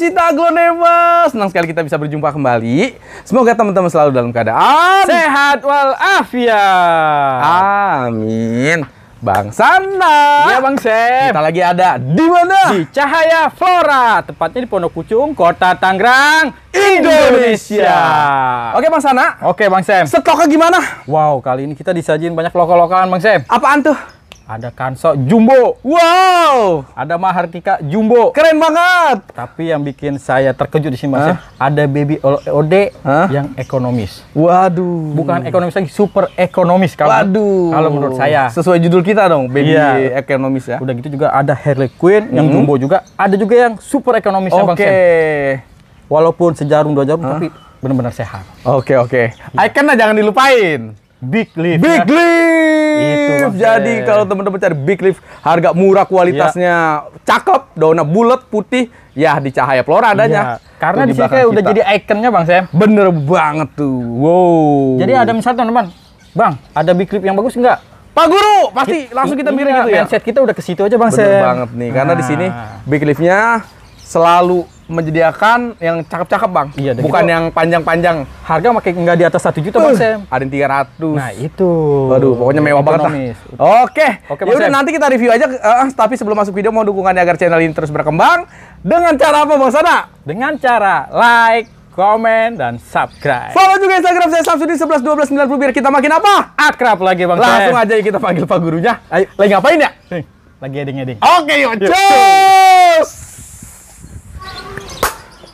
pecinta Glonema. Senang sekali kita bisa berjumpa kembali. Semoga teman-teman selalu dalam keadaan sehat walafiat. Amin. Bang Sana. Iya Bang Sep. Kita lagi ada di mana? Di Cahaya Flora, tepatnya di Pondok Pucung, Kota Tangerang, Indonesia. Oke Bang Sana. Oke Bang Sep. Stoknya gimana? Wow, kali ini kita disajin banyak lokal-lokalan Bang Sep. Apaan tuh? Ada Kanso Jumbo. Wow. Ada Mahartika, Jumbo. Keren banget. Tapi yang bikin saya terkejut di sini Mas, ya, ada Baby OD yang ekonomis. Waduh. Bukan ekonomis lagi, super ekonomis kalau Waduh. Kalau menurut saya. Sesuai judul kita dong, Baby iya. ekonomis ya. Udah gitu juga ada Harley Quinn yang mm-hmm. Jumbo juga, ada juga yang super ekonomis okay. ya Oke. Walaupun sejarum dua jarum tapi benar-benar sehat. Oke, oke. Iya. Okay. jangan dilupain. Big Leaf. Big ya. Leaf. Itu iya, Jadi kalau teman-teman cari Big Leaf harga murah kualitasnya ya. cakep, daunnya bulat putih, ya di cahaya flora adanya. Ya. Karena tuh di sini kayak udah jadi ikonnya Bang Sam. Bener banget tuh. Wow. Jadi ada misalnya teman-teman, Bang, ada Big Leaf yang bagus nggak Pak Guru, pasti langsung kita miring iya, gitu ya. Mindset kita udah ke situ aja Bang Sam. Bener banget nih, karena nah. di sini Big leaf selalu menyediakan yang cakep-cakep bang, iya, bukan gitu. yang panjang-panjang. Harga makin nggak di atas satu juta uh, bang Ada yang tiga ratus. Nah itu. Waduh, pokoknya mewah banget lah. Oke, oke. Ya udah nanti kita review aja. Uh, uh tapi sebelum masuk video mau dukungannya agar channel ini terus berkembang dengan cara apa bang Sana? Dengan cara like, komen, dan subscribe. Follow juga Instagram saya Samsudin 111290 biar kita makin apa? Akrab lagi Bang Langsung aja kita panggil Pak Gurunya. Ayo. Lagi ngapain ya? Lagi eding-eding. Oke, okay, yuk. Cus!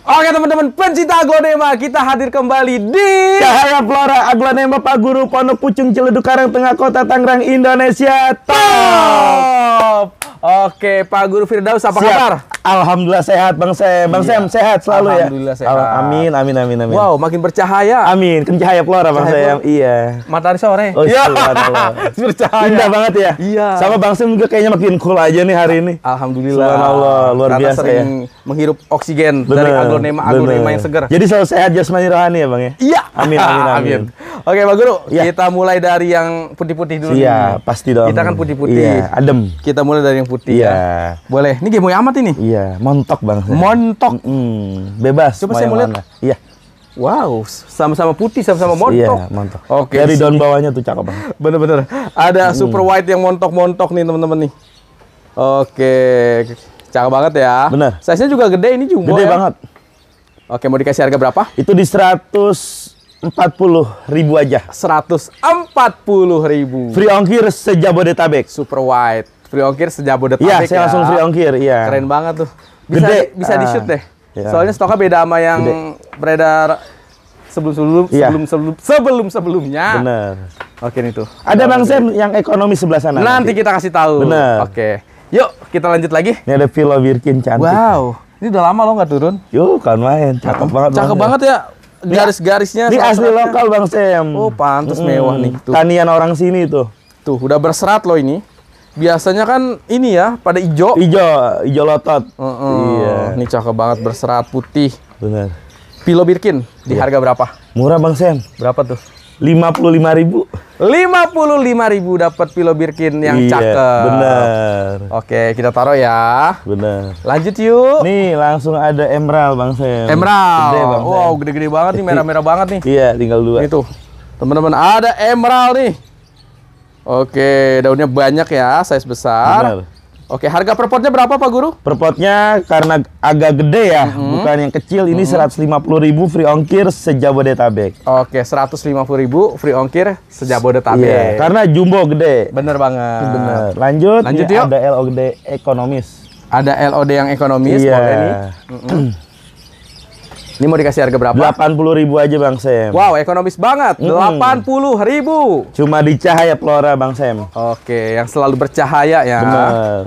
Oke teman-teman, pencinta aglonema, kita hadir kembali di Cahaya Flora Aglonema Pak Guru Pondok Pucung Ciledug Karang Tengah Kota Tangerang Indonesia. Top! Top! Oke, Pak Guru Firdaus apa Siap. kabar? Alhamdulillah sehat Bang Sam. Bang iya. Sam sehat selalu Alhamdulillah ya. Alhamdulillah sehat. Amin amin amin amin. Wow, makin bercahaya. Amin, kan cahaya pelora Bang Sam. Iya. Matahari sore. Oh, iya. iya. bercahaya. Indah banget ya. Iya. Sama Bang Sam juga kayaknya makin cool aja nih hari ini. Alhamdulillah. Subhanallah, luar Karena biasa sering ya. menghirup oksigen bener, dari aglonema aglonema bener. yang segar. Jadi selalu sehat jasmani rohani ya, Bang ya. Iya. Amin amin amin. amin. Oke, Pak Guru, ya. kita mulai dari yang putih-putih dulu. Iya, pasti dong. Kita kan putih-putih. Iya, adem. Kita mulai dari yang putih putih iya. ya. Boleh. Ini game amat ini. Iya, montok banget. Montok. Mm, bebas. Coba saya mau lihat. Iya. Wow, sama-sama putih, sama-sama iya, montok. Iya, montok. Oke. Dari daun bawahnya tuh cakep banget. Bener-bener. Ada hmm. super white yang montok-montok nih teman-teman nih. Oke, cakep banget ya. Bener. Size-nya juga gede, ini juga Gede ya. banget. Oke, mau dikasih harga berapa? Itu di 140 ribu aja. 140 ribu. Free ongkir sejabodetabek. Super white free ongkir sejak Bodetabek ya. Iya, saya ya. langsung free ongkir, iya. Keren banget tuh. Bisa Gede. bisa uh, ah, di shoot deh. Iya. Soalnya stoknya beda sama yang Gede. beredar sebelum sebelum iya. sebelum sebelum sebelum sebelumnya. Bener. Oke nih tuh. Ada Bang Sam yang ekonomi sebelah sana. Nanti, nanti kita kasih tahu. Bener. Oke. Yuk kita lanjut lagi. Ini ada Villa Birkin cantik. Wow. Ini udah lama lo nggak turun? Yuk kan main. Cakep hmm. banget. Cakep banget ya. Garis-garisnya. Ini asli lokal Bang Sam. Oh pantas mm, mewah hmm. nih. Tuh. Tanian orang sini tuh. Tuh udah berserat lo ini. Biasanya kan ini ya, pada hijau. Hijau, hijau lotot. Uh -uh. Iya. Ini cakep banget berserat putih. Benar. Pilo Birkin di iya. harga berapa? Murah Bang Sen, Berapa tuh? lima puluh lima ribu lima puluh lima ribu dapat pilo birkin yang iya, cakep bener oke kita taruh ya bener lanjut yuk nih langsung ada emerald bang Sen. emerald gede, bang wow gede-gede banget nih merah-merah banget nih iya tinggal dua itu teman-teman ada emerald nih Oke, daunnya banyak ya, size besar. Benar. Oke, harga per potnya berapa Pak Guru? Per potnya karena agak gede ya, mm -hmm. bukan yang kecil, ini mm-hmm. seratus lima puluh ribu free ongkir sejabodetabek. Oke, seratus lima puluh ribu free ongkir sejabodetabek. Iya, karena jumbo gede. Bener banget. Bener. Nah, lanjut, Lanjut yuk. ada LOD ekonomis. Ada LOD yang ekonomis, iya. boleh nih. Mm -hmm. Ini mau dikasih harga berapa? Delapan puluh ribu aja Bang Sam. Wow, ekonomis banget. Delapan puluh ribu. Cuma di cahaya Flora Bang Sam. Oke, yang selalu bercahaya ya. Benar.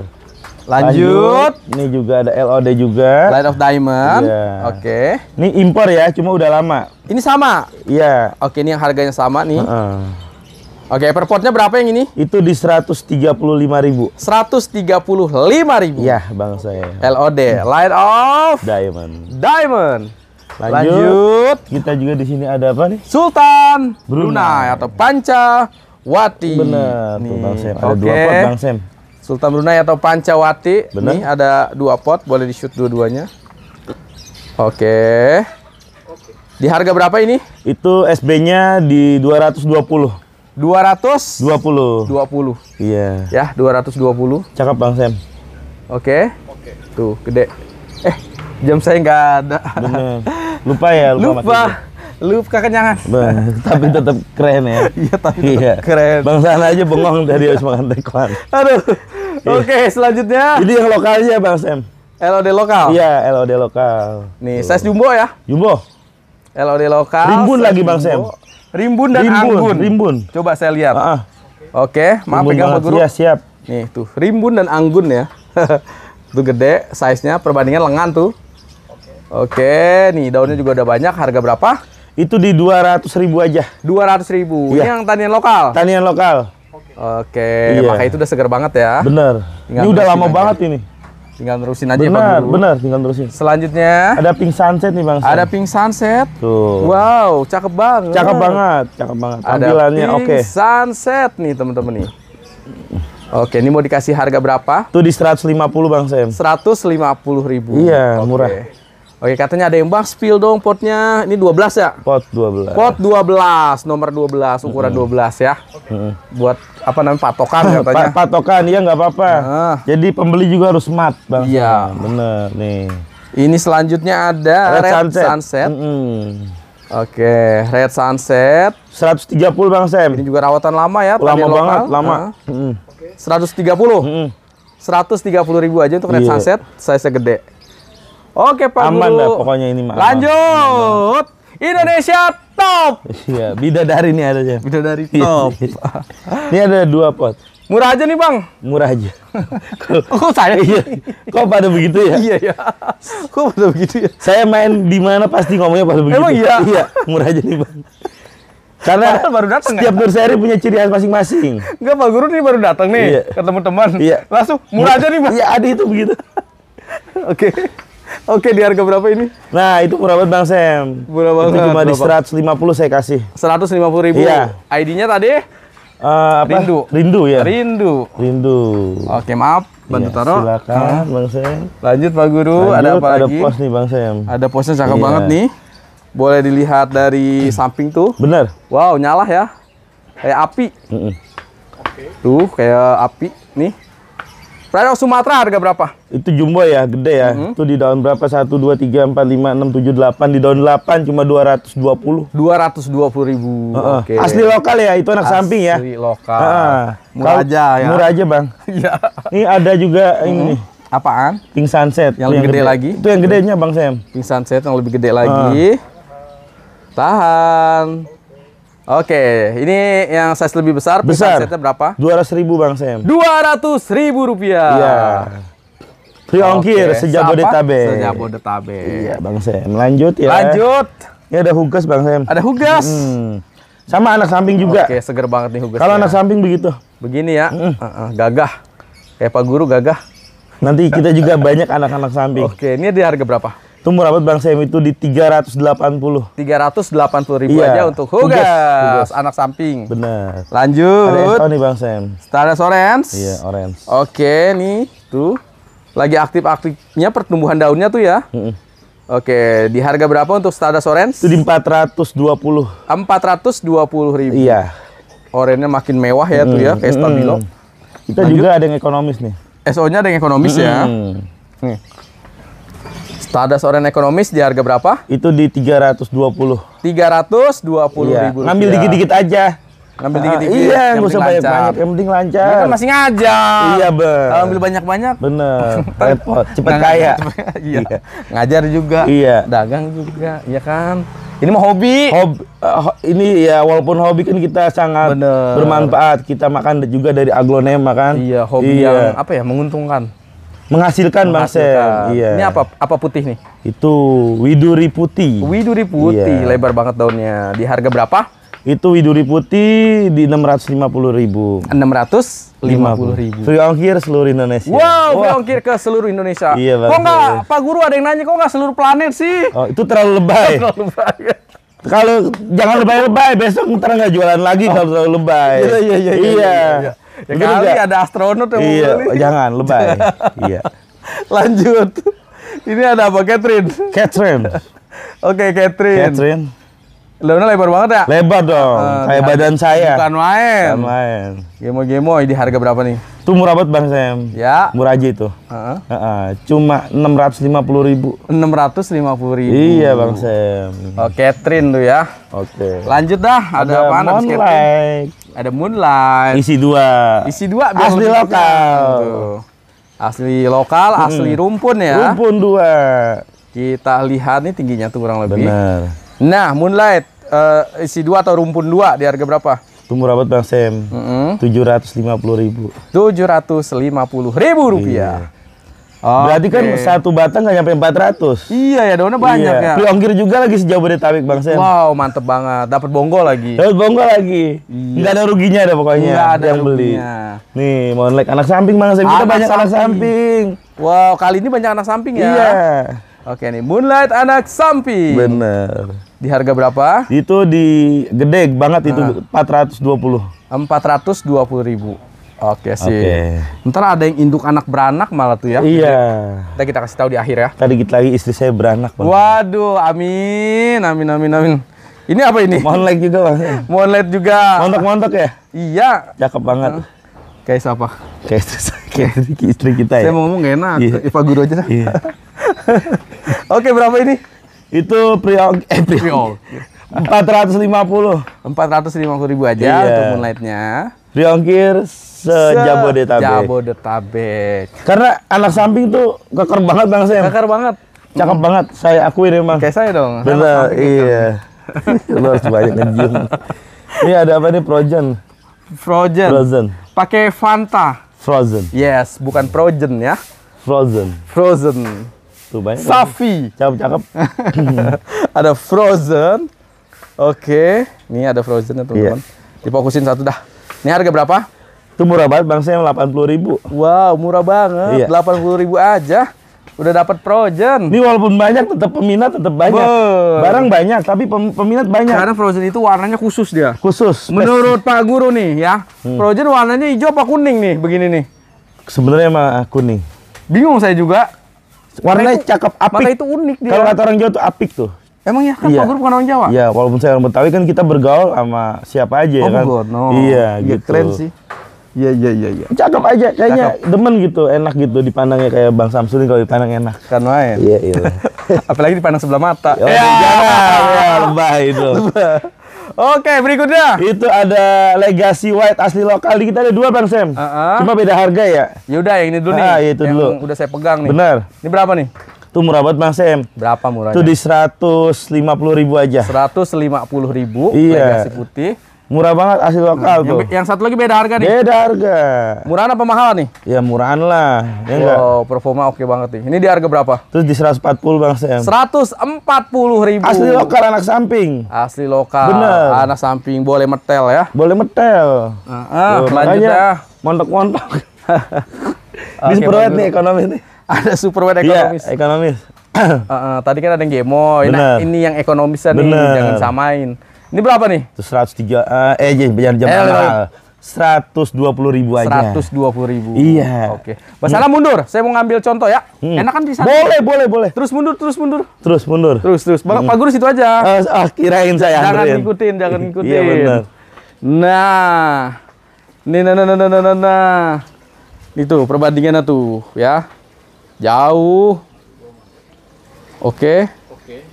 Lanjut. Lanjut. Ini juga ada LOD juga. Light of Diamond. Iya. Oke. Ini impor ya, cuma udah lama. Ini sama? Iya. Oke, ini yang harganya sama nih. Uh -uh. Oke, okay, perpotnya berapa yang ini? Itu di 135.000. 135.000. Iya, Bang saya. LOD, Light of Diamond. Diamond. Lanjut. Lanjut. Kita juga di sini ada apa nih? Sultan Brunei, Brunei atau Wati. Benar, nih. Bang Sem. Ada okay. dua pot Bang Sem. Sultan Brunei atau Pancawati. Bener. Nih ada dua pot, boleh di shoot dua-duanya. Oke. Okay. Di harga berapa ini? Itu SB-nya di 220. 200 20. 20. Iya. Ya, 220. Cakep Bang Sam. Oke. Okay. Oke. Okay. Tuh, gede. Eh, jam saya nggak ada. Bener. lupa ya lupa lupa lupa kekenyangan Bang, tapi tetap keren ya iya tapi tetap iya. keren bang sana aja bengong dari harus makan tekwan aduh iya. oke selanjutnya ini yang lokalnya bang Sam LOD lokal iya LOD lokal nih size jumbo ya jumbo LOD lokal rimbun lagi bang sem Sam rimbun dan rimbun, anggun rimbun coba saya lihat uh -uh. oke okay, maaf rimbun pegang ya, pak guru ya, siap nih tuh rimbun dan anggun ya tuh gede size nya perbandingan lengan tuh Oke, nih daunnya juga udah banyak. Harga berapa? Itu di dua ratus ribu aja. Dua ratus ribu. Iya. Ini yang tanian lokal. Tanian lokal. Oke, iya. makanya itu udah segar banget ya. Bener. Tinggal ini udah lama aja. banget ini. Tinggal terusin aja bener, Pak Bener, tinggal terusin. Selanjutnya ada pink sunset nih Bang. Ada pink sunset. Tuh. Wow, cakep banget. Cakep banget, cakep banget. Tampilannya oke. sunset nih temen-temen nih. Oke, ini mau dikasih harga berapa? Tuh di seratus lima puluh Bang Sam. puluh ribu. Iya, okay. murah. Oke, katanya ada yang bang spill dong potnya. Ini 12 ya? Pot 12. Pot 12, nomor 12, ukuran mm -hmm. 12 ya. -hmm. Buat apa namanya patokan katanya. Pa patokan, iya nggak apa-apa. Nah. Jadi pembeli juga harus smart, Bang. Iya, bener nih. Ini selanjutnya ada Red, Red Sunset. Sunset. Mm -hmm. Oke, Red Sunset 130 Bang Sam. Ini juga rawatan lama ya, lama banget, lokal. lama. Nah. Mm -hmm. 130. Mm -hmm. 130 ribu aja untuk Red yeah. Sunset, size gede. Oke Pak Aman Guru. lah pokoknya ini mah. Lanjut. Aman. Indonesia top. Iya, bidadari nih ada ya. Bidadari iya, top. Iya. ini ada dua pot. Murah aja nih bang. Murah aja. Kok, oh, saya? Iya. Kok pada begitu ya? Iya ya. Kok pada begitu ya? Saya main di mana pasti ngomongnya pada begitu. Emang iya. Iya, murah aja nih bang. Karena Padahal baru datang setiap ya? Kan? berseri punya ciri khas masing-masing. Enggak, Pak Guru nih baru datang nih iya. ketemu teman. Iya. Langsung murah aja nih, Bang. Iya, ada itu begitu. Oke. okay. Oke, di harga berapa ini? Nah, itu murah banget Bang Sam. Murah banget. Itu cuma berapa? di 150 saya kasih. 150 ribu? Iya. ID-nya tadi? Uh, apa? Rindu. Rindu ya? Rindu. Rindu. Oke, maaf. Bantu iya, taruh. Silakan, nah. Bang Sam. Lanjut Pak Guru, Lanjut, ada apa ada lagi? Ada pos nih Bang Sam. Ada posnya cakep iya. banget nih. Boleh dilihat dari hmm. samping tuh. Bener. Wow, nyala ya. Kayak api. Mm -mm. Tuh, kayak api. Nih. Rhino Sumatera harga berapa? Itu jumbo ya, gede ya. Mm -hmm. Itu di daun berapa? 1 2 3 4 5 6 7 8 di daun 8 cuma 220. 220.000. Uh -uh. Oke. Okay. Asli lokal ya, itu anak Asli samping ya. Asli lokal. Uh -huh. Murah Kalo, aja ya. Murah aja, Bang. Iya. ini ada juga mm -hmm. ini. Apaan? Pink Sunset. Yang, yang gede, gede lagi. Itu yang gedenya, Bang Sam. Pink Sunset yang lebih gede lagi. Uh. Tahan. Oke, ini yang size lebih besar. Besar. Size berapa? Dua ratus ribu bang Sam. Dua ratus ribu rupiah. Iya. Free ongkir sejabodetabek. Sejabodetabek. Iya bang Sam. Lanjut ya. Lanjut. Ini ada hugas bang Sam. Ada hugas. Hmm. Sama anak samping juga. Oke, seger banget nih hugas. Kalau anak samping begitu. Begini ya, mm. uh -uh, gagah. Kayak Pak Guru gagah. Nanti kita juga banyak anak-anak samping. Oke, ini di harga berapa? itu merabat Bang Sam itu di tiga tiga ratus ratus delapan puluh delapan puluh ribu iya. aja untuk hugas, anak samping. Benar. Lanjut. Ada Enso nih Bang Sam. Stardust orange. Iya, orange. Oke, nih tuh. Lagi aktif-aktifnya pertumbuhan daunnya tuh ya. Mm -mm. Oke, di harga berapa untuk Stardust orange? Itu di dua puluh ribu. Iya. orange makin mewah ya mm, tuh ya, kayak Stabilo. Mm. Kita Lanjut. juga ada yang ekonomis nih. SO-nya ada yang ekonomis mm. ya. Nih ada seorang ekonomis di harga berapa? Itu di 320. 320 iya. ribu. Ngambil dikit-dikit aja. Ngambil ah, dikit-dikit. iya, nggak usah banyak-banyak. Yang penting lancar. Ini kan masih ngajar. Iya, Bang. Kalau ambil banyak-banyak. Bener. Repot. Cepet kaya. iya. iya. Ngajar juga. Iya. Dagang juga. Iya kan? Ini mah hobi. Hob, uh, ini ya walaupun hobi kan kita sangat Bener. bermanfaat. Kita makan juga dari aglonema kan. Iya, hobi iya. yang apa ya? Menguntungkan menghasilkan, menghasilkan. Bang Iya. Ini apa apa putih nih? Itu widuri putih. Widuri putih, iya. lebar banget daunnya. Di harga berapa? Itu widuri putih di enam ratus lima puluh ribu. enam ratus lima puluh ribu. Free ongkir seluruh Indonesia. Wow, free ongkir ke seluruh Indonesia. Iya, Kok nggak, Pak Guru ada yang nanya, kok nggak seluruh planet sih? Oh, itu terlalu lebay. terlalu lebay. kalau jangan lebay-lebay, besok ntar nggak jualan lagi oh. kalau terlalu lebay. Iya, iya, iya. iya. iya, iya. iya ya kali gak? ada astronot yang iya, mau jangan lebay iya lanjut ini ada apa Catherine Catherine oke okay, Catherine Catherine lebar lebar banget ya? Lebar dong, uh, kayak badan saya. Bukan main. Bukan main. Gemo-gemo, ini harga berapa nih? Itu murah banget Bang Sam. Ya. Murah aja itu. Uh -huh. uh -uh. Cuma puluh ribu. Enam ratus lima puluh ribu. Iya Bang Sam. Oh, Catherine tuh ya. Oke. Okay. Lanjut dah, ada, ada apa? Monlight ada Moonlight. Isi dua. Isi dua. Asli lokal. Tuh. Gitu. Asli lokal, hmm. asli rumpun ya. Rumpun dua. Kita lihat nih tingginya tuh kurang lebih. Benar. Nah, Moonlight uh, isi dua atau rumpun dua di harga berapa? Tunggu rapat Bang Sam. Tujuh ratus lima puluh ribu. Tujuh ratus lima puluh ribu rupiah. Iya. Oh, Berarti kan satu batang gak nyampe 400 Iya ya daunnya banyak iya. ya Priongkir juga lagi sejauh dari tabik Bang Sen Wow mantep banget Dapat bonggol lagi Dapat bonggol lagi Yes. Iya. Gak ada ruginya ada pokoknya Gak ada yang beli Nih mohon like anak samping Bang Sen Kita banyak samping. anak samping Wow kali ini banyak anak samping ya Iya Oke nih Moonlight anak samping Bener Di harga berapa? Itu di gede banget itu nah. 420 420 ribu Oke sih. Okay. Ntar ada yang induk anak beranak malah tuh ya. Iya. Nanti kita kasih tahu di akhir ya. Tadi kita lagi istri saya beranak. Bang. Waduh, amin, amin, amin, amin. Ini apa ini? Monlet juga bang. Monlet juga. Montok-montok ya? Iya. Cakep banget. Kayak siapa? Kayak istri, kayak istri kita ya. Saya mau ngomong enak. Iya. Pak Guru aja. Iya. Oke, berapa ini? Itu priok, eh priok. Empat ratus lima puluh. Empat ratus lima puluh ribu aja iya. untuk moonlightnya. Riongkir sejabodetabek. Jabodetabek. Karena anak samping tuh keker banget Bang Sam. Keker banget. Cakep hmm. banget, saya akui memang. Kayak saya dong. Benar, iya. Lu harus banyak ngejung. Ini ada apa nih Frozen? Frozen. Frozen. Pakai Fanta. Frozen. Yes, bukan Frozen ya. Frozen. Frozen. Tuh banyak. Safi. Cakep cakep. ada Frozen. Oke, okay. ini ada Frozen ya iya. teman-teman. Yeah. Dipokusin satu dah. Ini harga berapa? Itu murah banget, Bang puluh ribu. Wow, murah banget. Iya. ribu aja udah dapat Frozen. Ini walaupun banyak tetap peminat tetap banyak. Be. Barang banyak tapi peminat banyak. Karena Frozen itu warnanya khusus dia. Khusus. Menurut Pak Guru nih ya, hmm. Frozen warnanya hijau apa kuning nih begini nih? Sebenarnya mah kuning. Bingung saya juga. Warnanya itu, cakep apik. Maka itu unik dia. Kalau kata orang Jawa tuh apik tuh. Emang ya kan iya. Pak Guru bukan orang Jawa? Iya, walaupun saya orang Betawi kan kita bergaul sama siapa aja ya oh, ya kan. no. Iya, ya, gitu. keren sih. Iya, iya, iya, iya. Cakep aja kayaknya Cakep. demen gitu, enak gitu dipandangnya kayak Bang Samsudin kalau dipandang enak. Kan main. Iya, iya. Apalagi dipandang sebelah mata. Oh, ya, jangan. Ya, lebah itu. Oke, berikutnya. Itu ada legasi white asli lokal. Di kita ada dua Bang Sam. Uh -huh. Cuma beda harga ya. Yaudah yang ini dulu ah, nih. Ah, itu yang dulu. udah saya pegang nih. Benar. Ini berapa nih? Tuh murah banget Bang Em. Berapa murahnya? Tuh di 150 ribu aja. 150 ribu iya. legasi putih. Murah banget asli nah, lokal tuh. Yang, satu lagi beda harga nih. Beda harga. Murahan apa mahal nih? Ya murahan lah. Ya wow, enggak? performa oke banget nih. Ini di harga berapa? Terus di 140 Bang Sam. 140 ribu. Asli lokal anak samping. Asli lokal. Bener. Anak samping boleh metel ya. Boleh metel. Ah, uh, lanjut ya. Montok-montok. Bisa okay, nih ekonomi nih ada superman ekonomis. Iya, ekonomis. uh, uh, tadi kan ada yang gemo, nah, ini yang ekonomisnya Bener. nih, jangan samain. Ini berapa nih? 103 uh, eh, eh iya, jangan jam eh, mahal. 120 ribu aja. 120 ribu. Iya. Oke. Masalah hmm. mundur. Saya mau ngambil contoh ya. Hmm. Enak kan di sana? Boleh, boleh, boleh. Terus mundur, terus mundur. Terus mundur. Terus, terus. Bang, hmm. Pak Guru situ aja. Uh, oh, kirain saya. Jangan anterin. ngikutin, jangan iya, ngikutin. iya benar. Nah. Nih, nah, nah, nah, nah, nah, nah. nah. Itu perbandingannya tuh ya. Jauh. Oke. Okay.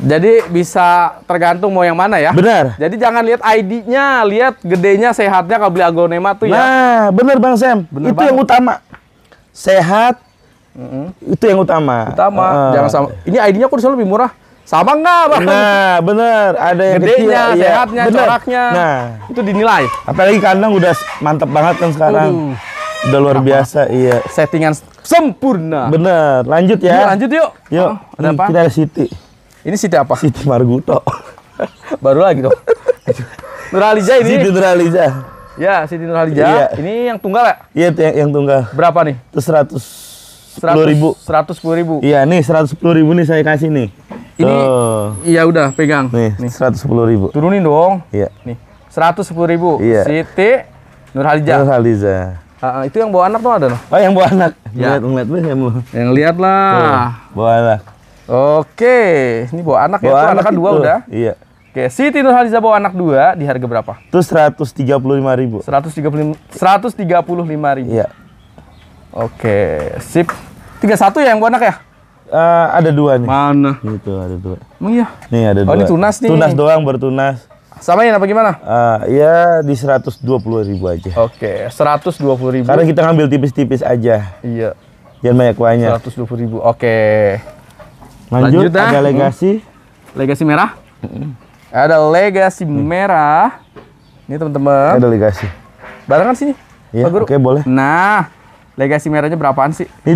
Jadi bisa tergantung mau yang mana ya. Benar. Jadi jangan lihat ID-nya, lihat gedenya, sehatnya kalau beli aglonema tuh nah, ya. Nah, benar Bang Sam. Bener itu banget. yang utama. Sehat. Mm-hmm. Itu yang utama. Utama. Uh. Jangan sama. Ini ID-nya kok selalu lebih murah. Sama nggak, Bang? Nah, benar. Ada yang gedenya, kecil, iya, sehatnya, jaraknya. coraknya. Nah, itu dinilai. Apalagi kandang udah mantep banget kan sekarang. Aduh. Udah luar Apa? biasa, iya. Settingan sempurna. Benar. Lanjut ya. Yuk, iya, lanjut yuk. Yuk. Oh, ada apa? Kita Siti. Ini Siti apa? Siti Marguto. Baru lagi dong. Nurhaliza ini. Siti Nurhaliza. Ya, Siti Nurhaliza. Iya. Ini yang tunggal ya? Iya, yang, yang tunggal. Berapa nih? Itu 100 sepuluh ribu. Seratus sepuluh ribu. Iya nih seratus sepuluh ribu nih saya kasih nih. Ini iya udah pegang. Nih seratus sepuluh ribu. Turunin dong. Iya. Nih seratus sepuluh ribu. Iya. Siti Nurhaliza. Nurhaliza. Uh, itu yang bawa anak tuh ada noh? Oh yang bawa anak. Ya. Lihat ngeliat belum? Yang lihat lah. Tuh, bawa anak. Oke, ini bawa anak ya, bawa ya. Anak, anak kan dua udah. Iya. Oke, Siti Tinur Haliza bawa anak dua di harga berapa? Itu seratus tiga puluh lima ribu. Seratus tiga puluh lima ribu. Iya. Oke, sip. Tiga satu ya yang bawa anak ya? Uh, ada dua nih. Mana? Itu ada dua. Emang iya? Nih ada oh, dua. Oh ini tunas nih. Tunas doang bertunas. Sama ya apa gimana? Uh, ya di puluh ribu aja. Oke, seratus dua puluh ribu. Karena kita ngambil tipis-tipis aja. Iya. Jangan banyak Seratus dua puluh ribu, oke. Lanjut, Lanjut ada legasi. Hmm. Legasi merah. Hmm. Ada legasi hmm. merah. Ini teman-teman. Ada legasi. Barang kan sini. Iya, oke okay, boleh. Nah, legasi merahnya berapaan sih? Ini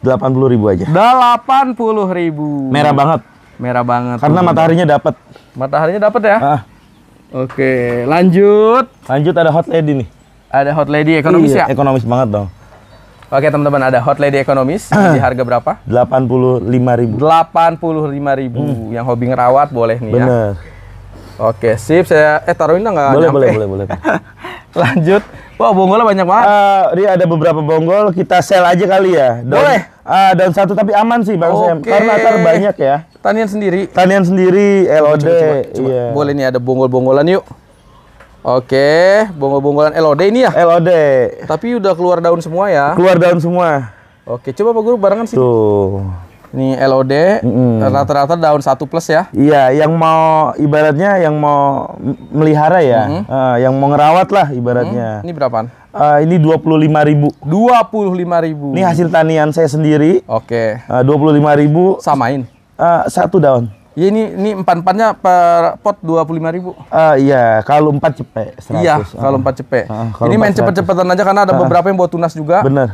di puluh ribu aja. Delapan puluh ribu. Merah banget. Merah banget. Karena tuh. mataharinya dapat. Mataharinya dapat ya? Ah. Oke, lanjut. Lanjut ada hot lady nih. Ada hot lady ekonomis iya, ya? Ekonomis banget dong. Oke teman-teman ada hot lady ekonomis di harga berapa? Delapan puluh lima ribu. Delapan puluh lima ribu hmm. yang hobi ngerawat boleh nih ya. Bener. ya. Oke sip saya eh taruhin nggak? Boleh, boleh boleh boleh boleh. Lanjut. Wah bonggolnya banyak banget. Uh, eh, dia ada beberapa bonggol kita sell aja kali ya. Down, boleh. Uh, ah, daun satu tapi aman sih bang saya Sam karena terbanyak ya. Tanian sendiri. Tanian sendiri, LOD. Coba, coba, coba. Yeah. Boleh nih ada bonggol-bonggolan yuk. Oke, bonggol-bonggolan LOD ini ya? LOD. Tapi udah keluar daun semua ya? Keluar daun semua. Oke, coba Pak Guru barengan sih. Tuh. Ini LOD, rata-rata mm. daun satu plus ya? Iya, yang mau ibaratnya yang mau melihara ya, mm -hmm. uh, yang mau ngerawat lah mm-hmm. ibaratnya. Mm. Ini berapaan? Uh, ini dua puluh lima ribu. Dua puluh lima ribu. Ini hasil tanian saya sendiri. Oke. Ah, dua puluh lima ribu. Samain uh, satu daun. Ya ini ini empat-empatnya per pot dua puluh lima ribu. Uh, iya, kalau empat cepet. Iya, ah, kalau empat cepet. Uh, ini main cepet-cepetan aja karena ada uh, beberapa yang bawa tunas juga. Bener.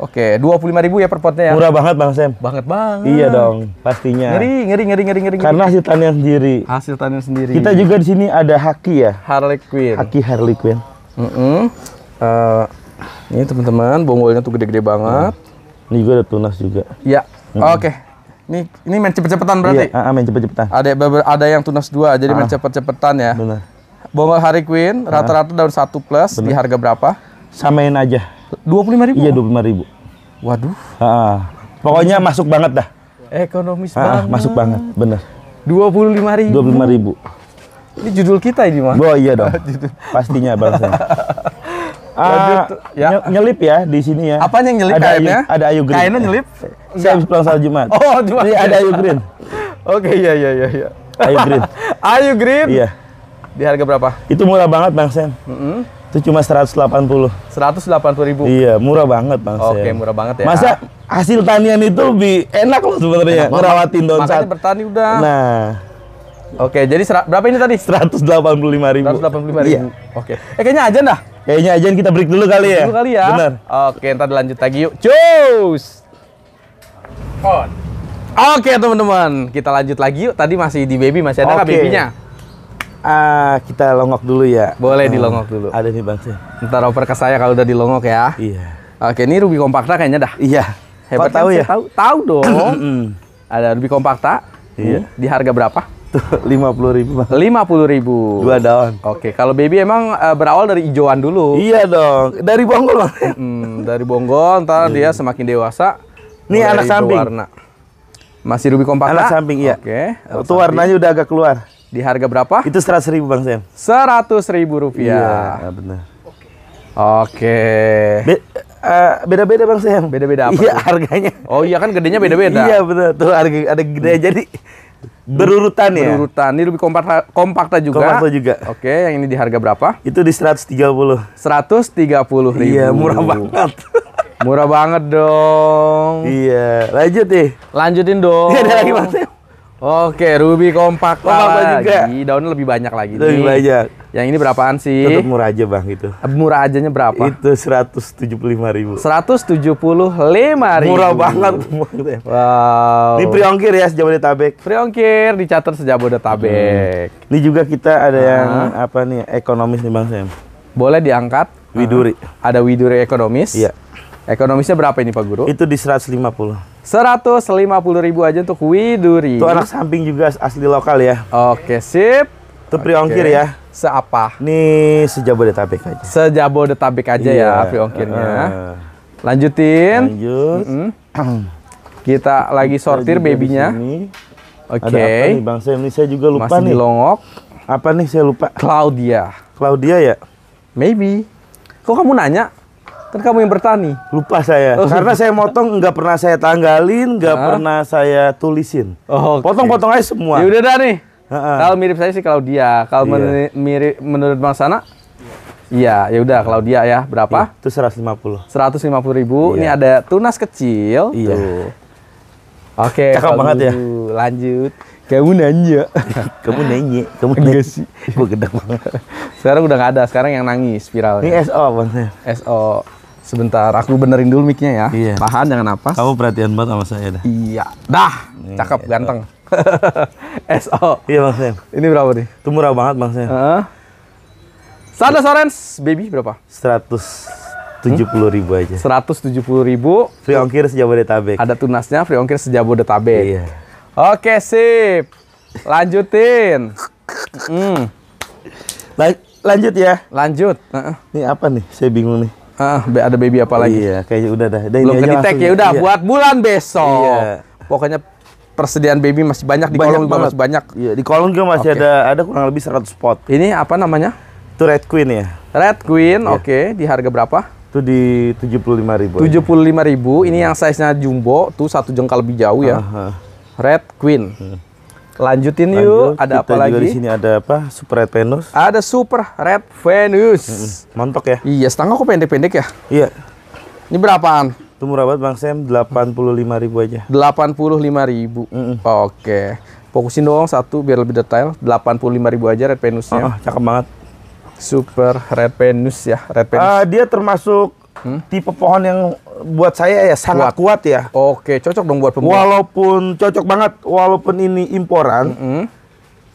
Oke, dua puluh lima ribu ya per potnya ya. Murah banget bang Sam. Banget banget. Iya dong, pastinya. Ngeri, ngeri, ngeri, ngeri, ngeri. Karena hasil tanian sendiri. Hasil tanian sendiri. Kita juga di sini ada haki ya. Harley Quinn. Haki Harley Quinn. Mm -hmm. Uh, ini teman-teman, bonggolnya tuh gede-gede banget. Uh, Ini juga ada tunas juga. Iya. Mm -hmm. Oke, ini ini main cepet-cepetan berarti. Iya, uh, main cepet-cepetan. Ada ada yang tunas dua, jadi uh, main ah. cepet-cepetan ya. Benar. Bongo Hari Queen ah. rata-rata daun satu plus bener. di harga berapa? Samain aja. Dua puluh lima ribu. Iya dua puluh lima ribu. Waduh. Uh, pokoknya masuk banget dah. Ekonomis uh, banget. Masuk banget, bener. Dua puluh lima ribu. Dua puluh lima ribu. Ini judul kita ini mah. Oh iya dong. Pastinya bangsa. Uh, ya. nyelip ya di sini ya. Apa yang nyelip ada kainnya? Ayu, ya? ada ayu green. Kainnya nyelip? Saya habis pulang salat Jumat. Oh, Jumat. Ini ada ayu green. Oke, okay, iya iya iya iya. Ayu green. ayu green? Iya. Di harga berapa? Itu murah banget Bang Sen. Mm -hmm. Itu cuma delapan puluh ribu? Iya, murah banget Bang Sen. Oke, murah banget ya. Masa hasil tanian itu lebih enak loh sebenarnya ngerawatin daun saat. Makanya bertani udah. Nah. Oke, jadi berapa ini tadi? Seratus delapan puluh lima ribu. 185 ribu. Iya. Oke. Okay. Eh, kayaknya aja dah. Kayaknya aja kita break dulu kali ya. break ya. Dulu kali ya. Bener. Oke, ntar lanjut lagi yuk. Cus. On. Oke, teman-teman. Kita lanjut lagi yuk. Tadi masih di baby, masih ada okay. babynya? Ah, kita longok dulu ya. Boleh uh, dilongok dulu. Ada nih Bang sih. Ntar oper ke saya kalau udah dilongok ya. Iya. Oke, ini Ruby kompakta kayaknya dah. Iya. Hebat Kau tahu kan ya? Tahu, tahu dong. ada Ruby kompakta. Iya. Di harga berapa? lima puluh ribu lima puluh ribu dua daun oke kalau baby emang uh, berawal dari hijauan dulu iya dong dari bonggol bang hmm, dari bonggol ntar yeah. dia iya. semakin dewasa ini anak samping warna. masih ruby kompak anak samping iya oke okay. itu warnanya udah agak keluar di harga berapa itu seratus ribu bang sen seratus ribu rupiah iya, iya benar oke okay. Eh, beda-beda bang Sam. Beda-beda apa? Iya harganya. Oh iya kan gedenya beda-beda. iya betul tuh ada gede hmm. jadi Hmm. Berurutan ya? Berurutan. Ini lebih kompak kompakta juga. Kompakta juga. Oke, yang ini di harga berapa? Itu di seratus tiga puluh 130. 130 ribu. Iya, murah banget. murah banget dong. Iya, lanjut deh. Lanjutin dong. Iya, ada lagi Mas. Oke, Ruby kompak, lagi. juga. Daunnya lebih banyak lagi. Lebih nih. banyak. Yang ini berapaan sih? Tetap murah aja bang itu. Murah ajanya berapa? Itu seratus tujuh puluh lima ribu. Seratus tujuh puluh lima ribu. Murah banget. wow. Ini priongkir ongkir ya sejabodetabek. Free ongkir dicatat sejabodetabek. Hmm. Ini juga kita ada ah. yang apa nih ekonomis nih bang Sam. Boleh diangkat. Widuri. Uh, ada Widuri ekonomis. Iya. Ekonomisnya berapa ini Pak Guru? Itu di 150. 150 ribu aja untuk Widuri. Itu anak samping juga asli lokal ya. Oke, sip. Itu pria Ongkir ya. Seapa? Ini sejabodetabek aja. Sejabodetabek aja ya iya. ya pria Ongkirnya. Uh. Eh, eh. Lanjutin. Lanjut. Mm -hmm. Kita lagi sortir babynya. Oke. Okay. Ada apa nih Bang saya Ini saya juga lupa Masih nih. Masih dilongok. Apa nih saya lupa? Claudia. Claudia ya? Maybe. Kok kamu nanya? Kan kamu yang bertani. Lupa saya. Oh. Karena gitu. saya motong nggak pernah saya tanggalin, nggak pernah saya tulisin. Oh, Potong-potong aja semua. Ya udah nih. Kalau mirip saya sih kalau dia. Kalau iya. men mirip menurut Bang Sana Iya, ya udah kalau dia ya berapa? Iya, itu 150. puluh ribu. Iya. Ini ada tunas kecil. Iya. Tuh. Oke. Okay, Cakep banget ya. Gitu lanjut. Kamu nanya. kamu nanya. Kamu nanya sih. Gue gedek banget. Sekarang udah gak ada. Sekarang yang nangis viralnya. Ini SO bang. SO. Sebentar, aku benerin dulu mic-nya ya. Iya. Tahan, jangan apa. Kamu perhatian banget sama saya dah. Iya. Dah, nih, iya. cakep, ganteng. SO. Iya, Bang Sam. Ini berapa nih? Itu murah banget, Bang Sam. Uh. Sada Sorens baby berapa? tujuh puluh ribu aja. Seratus tujuh puluh ribu. Free ongkir sejabodetabek. Ada tunasnya, free ongkir sejabodetabek. Iya. Oke, sip. Lanjutin. Hmm. La lanjut ya. Lanjut. Uh -uh. Ini apa nih? Saya bingung nih. Ah, ada baby apa lagi? Iya, kayaknya udah dah. Udah Belum ini aja ya, ya udah iya. buat bulan besok. Iya. Pokoknya persediaan baby masih banyak di banyak kolong juga masih banyak. Iya, di kolong juga masih okay. ada ada kurang lebih 100 spot. Ini apa namanya? Itu Red Queen ya. Red Queen, yeah. oke. Okay. Di harga berapa? Itu di 75.000. 75.000. Ya. ribu. Ini yang size-nya jumbo, tuh satu jengkal lebih jauh ya. Aha. Red Queen. Hmm. Lanjutin Lanjut, yuk, ada apa lagi? Di sini ada apa? Super Red Venus. Ada Super Red Venus. Mm -mm. Montok ya? Iya, setengah kok pendek-pendek ya? Iya. Ini berapaan? Itu murah banget Bang Sam, Delapan puluh lima ribu aja. Delapan ribu Mm -mm. Oke. Fokusin doang satu biar lebih detail. Delapan puluh lima ribu aja Red Venusnya. Oh, cakep banget. Super Red Venus ya, Red Venus. Uh, dia termasuk hmm? tipe pohon yang buat saya ya sangat kuat, kuat ya. Oke, cocok dong buat pemula. Walaupun cocok banget, walaupun ini imporan, mm -hmm.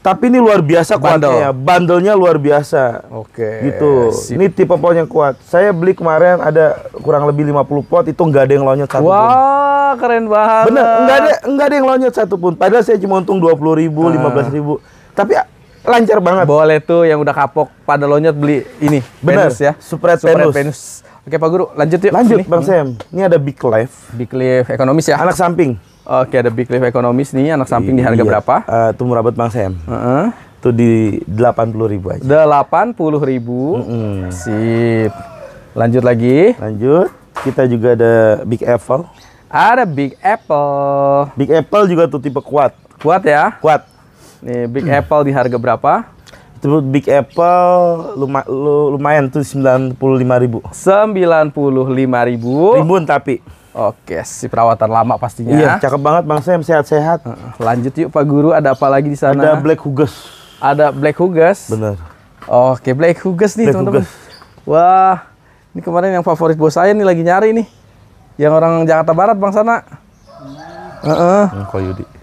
tapi ini luar biasa Bandel. kuatnya ya. Bandelnya luar biasa. Oke. Gitu. Sip. Ini tipe pohon yang kuat. Saya beli kemarin ada kurang lebih 50 pot, itu nggak ada yang lonjot satu Wah, pun. keren banget. Bener, nggak ada nggak ada yang lonjot satu pun. Padahal saya cuma untung dua puluh ribu, ah. lima belas ribu. Tapi ya, lancar banget. Boleh tuh yang udah kapok pada lonjot beli ini. Benar ya. Super, super penus. penus. Oke Pak Guru, lanjut yuk. Lanjut Bang Sam. Sam. Hmm. Ini ada Big Life. Big Life ekonomis ya. Anak samping. Oke, ada Big Life ekonomis nih anak samping di harga iya. berapa? Eh, uh, itu murah banget Bang Sam. Uh -uh. Itu di 80 ribu aja. 80 ribu. Mm -hmm. Sip. Lanjut lagi. Lanjut. Kita juga ada Big Apple. Ada Big Apple. Big Apple juga tuh tipe kuat. Kuat ya? Kuat. Nih Big Apple di harga berapa? Terus Big Apple luma, lumayan tuh sembilan puluh lima ribu. sembilan puluh lima ribu. ribun tapi. Oke, si perawatan lama pastinya. Iya, cakep banget Bang Sam, sehat-sehat. Lanjut yuk Pak Guru, ada apa lagi di sana? Ada Black Hugus. Ada Black Hugus? Benar. Oke, Black Hugus nih teman-teman. Wah, ini kemarin yang favorit bos saya nih lagi nyari nih. Yang orang Jakarta Barat Bang sana. Heeh. Uh Uh Yudi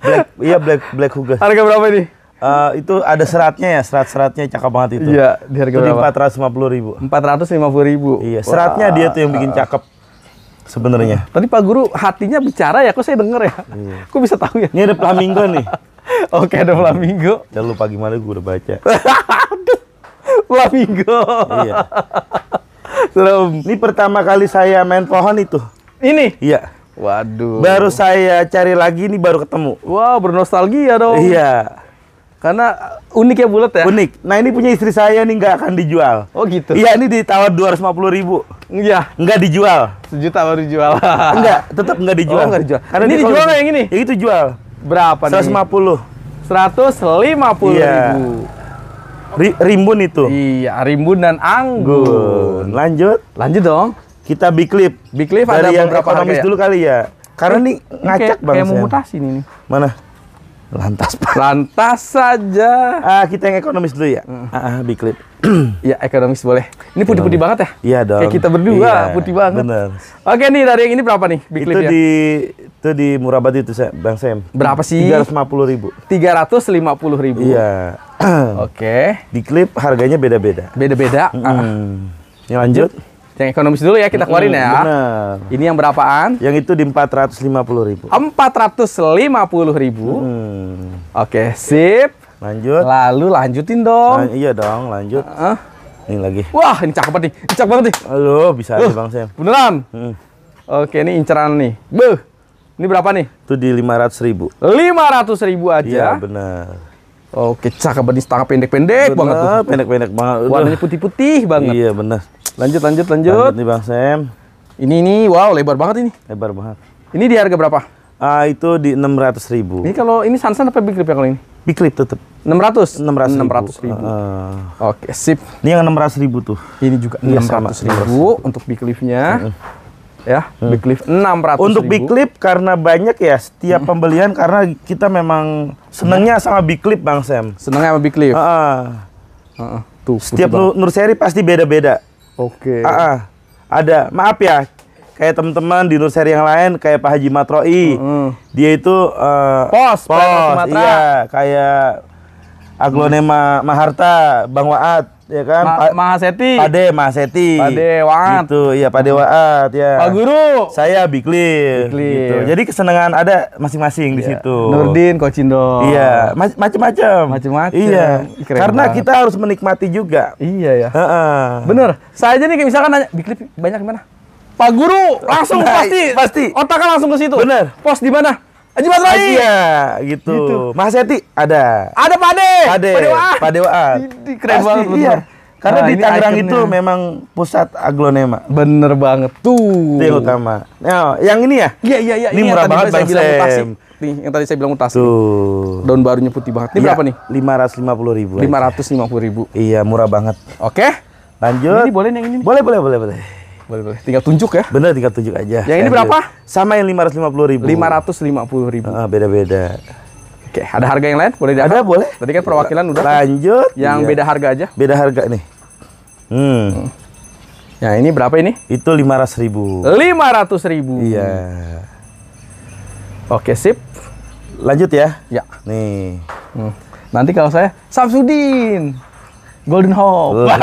black, iya black black Hugas. Harga berapa ini? Uh, itu ada seratnya ya, serat-seratnya cakep banget itu. Iya, di harga itu berapa? Itu di 450 ribu. puluh ribu. Iya, seratnya Wah, dia tuh yang bikin cakep sebenarnya. Tadi Pak Guru hatinya bicara ya, kok saya denger ya? Iya. Kok bisa tahu ya? Ini ada flamingo nih. Oke, ada flamingo. Jangan lupa gimana gue udah baca. flamingo. Iya. Serem. Ini pertama kali saya main pohon itu. Ini? Iya. Waduh. Baru saya cari lagi ini baru ketemu. Wow, bernostalgia dong. Iya. Karena unik ya bulat ya? Unik. Nah ini punya istri saya nih nggak akan dijual. Oh gitu? Iya ini ditawar dua ratus lima puluh ribu. Iya. Nggak dijual. Sejuta baru dijual. enggak, tetap nggak dijual. Oh, nggak dijual. Karena ini dijual nggak yang ini? Ya itu jual. Berapa 150. nih? Seratus lima puluh ribu. Iya. rimbun itu? Iya, rimbun dan anggun. Lanjut. Lanjut dong. Kita big clip. Big clip ada yang beberapa ekonomis harga, dulu kali ya. Karena ini ngacak banget. Kayak mau mutasi ini. Mana? Lantas Pak. Lantas saja. Ah, kita yang ekonomis dulu ya. Mm. Ah, ah, big clip. ya, ekonomis boleh. Ini putih-putih banget ya? Iya dong. Kayak kita berdua, iya, putih banget. Bener. Oke nih, dari yang ini berapa nih big clip Itu ya? di itu di Murabati itu Bang Sam. Berapa sih? Tiga ratus lima puluh ribu. Tiga ratus lima puluh ribu. Iya. Oke. Okay. Big clip harganya beda-beda. Beda-beda. Hmm. Ah. Yang lanjut. lanjut. Yang ekonomis dulu ya kita keluarin hmm, ya. Bener. Ini yang berapaan? Yang itu di empat Empat ratus ratus lima puluh ribu. 450.000. 450.000. Hmm. Oke, sip. Lanjut. Lalu lanjutin dong. Lan iya dong, lanjut. Uh. Ini lagi. Wah, ini cakep banget nih. Ini cakep banget nih. Halo, bisa uh, aja Bang Sam. Beneran? Hmm. Oke, ini inceran nih. Beuh. Ini berapa nih? Itu di lima ratus 500.000. 500.000 aja. Iya, benar. Oke, cakep banget setengah pendek-pendek banget tuh. Pendek-pendek banget. Warnanya putih-putih banget. Iya, bener. Lanjut, lanjut, lanjut. Lanjut nih Bang Sam. Ini ini wow, lebar banget ini. Lebar banget. Ini di harga berapa? Uh, itu di 600 ribu. Ini kalau ini Sansan apa Big Rip ya kalau ini? Big Rip tetap. 600? 600 ribu. 600 ribu. Uh, Oke, sip. Ini yang 600 ribu tuh. Ini juga ini 600 ribu untuk Big Rip-nya. Uh ya hmm. big clip 600 untuk big clip karena banyak ya setiap hmm. pembelian karena kita memang senangnya hmm. sama big clip bang Sam senangnya sama big clip uh ah. -uh. Uh -uh. tuh setiap nur seri pasti beda-beda Oke. Okay. Ah, ah, Ada. Maaf ya. Kayak teman-teman di Nurseri yang lain kayak Pak Haji Matroi. Mm -hmm. Dia itu uh, pos, pos, Sumatera. Iya, kayak Aglonema mm. Maharta, Bang Waat ya kan Ma Mahaseti Pade Mahaseti Pade Waat gitu iya Pade Waat ya Pak Guru saya Bikli gitu jadi kesenangan ada masing-masing ya. di iya. situ Nurdin Kocindo iya macam-macam macam-macam iya Keren karena banget. kita harus menikmati juga iya ya uh -uh. bener saya aja nih misalkan nanya Bikli banyak mana Pak Guru langsung nah, pasti pasti otaknya langsung ke situ bener pos di mana Haji Mas Rai. Iya, gitu. gitu. Mas Heti ada. Ada Pade. Pade. Padewaan. Padewaan. Keren Pasti, banget. Iya. Karena nah, di Tangerang itu memang pusat aglonema. Bener banget tuh. Itu utama. Nah, yang ini ya? Iya iya iya. Ini, ini murah banget saya bilang Nih, yang tadi saya bilang mutasi. Tuh. Daun barunya putih banget. Ini ya, berapa nih? Lima ratus lima puluh ribu. Lima ratus lima puluh ribu. Iya, murah banget. Oke. Lanjut. Ini boleh yang ini. Boleh boleh boleh boleh. Boleh, boleh. Tinggal tunjuk ya. Bener, tinggal tunjuk aja. Yang ini berapa? Sama yang lima lima ratus puluh ribu. lima lima ratus puluh ribu. Uh, ah, beda-beda. Oke, ada harga yang lain? Boleh diangkat? Ada, boleh. Tadi kan perwakilan udah. Lanjut. Yang iya. beda harga aja. Beda harga nih. Hmm. hmm. Ya, ini berapa ini? Itu lima ratus ribu. lima ratus ribu. Iya. Oke, sip. Lanjut ya. Ya. Nih. Hmm. Nanti kalau saya, Samsudin. Golden Hope.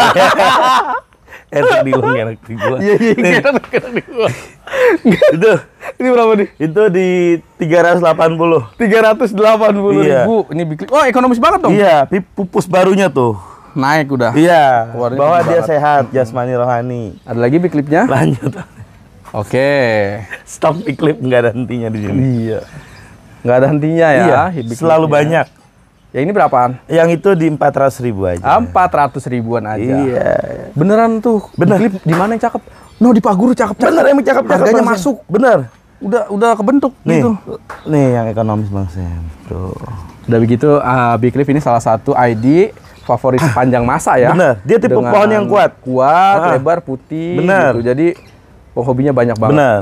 enak eh, di lu enak di gua iya iya enak enak di gua itu ini berapa nih itu di 380 380 iya. ribu ini bikin, oh ekonomis banget dong iya pupus barunya tuh naik udah iya Keluarnya bahwa dia barat. sehat hmm. jasmani rohani ada lagi biklipnya lanjut oke okay. stop biklip nggak ada hentinya di sini iya nggak ada hentinya ya iya, selalu banyak Ya ini berapaan? Yang itu di 400 ribu aja. 400 ah, ribuan aja. Iya. Beneran tuh. Bener. Di, di mana yang cakep? No di Pak Guru cakep. cakep. Bener emang cakep. cakep Harganya masuk. Bener. Udah udah kebentuk nih, gitu. Nih yang ekonomis Bang Sam. Tuh. Udah begitu uh, Big Leaf ini salah satu ID favorit sepanjang masa ya. Bener. Dia tipe Dengan pohon yang kuat. Kuat, ah. lebar, putih. Bener. Gitu. Jadi oh, hobinya banyak banget. Bener.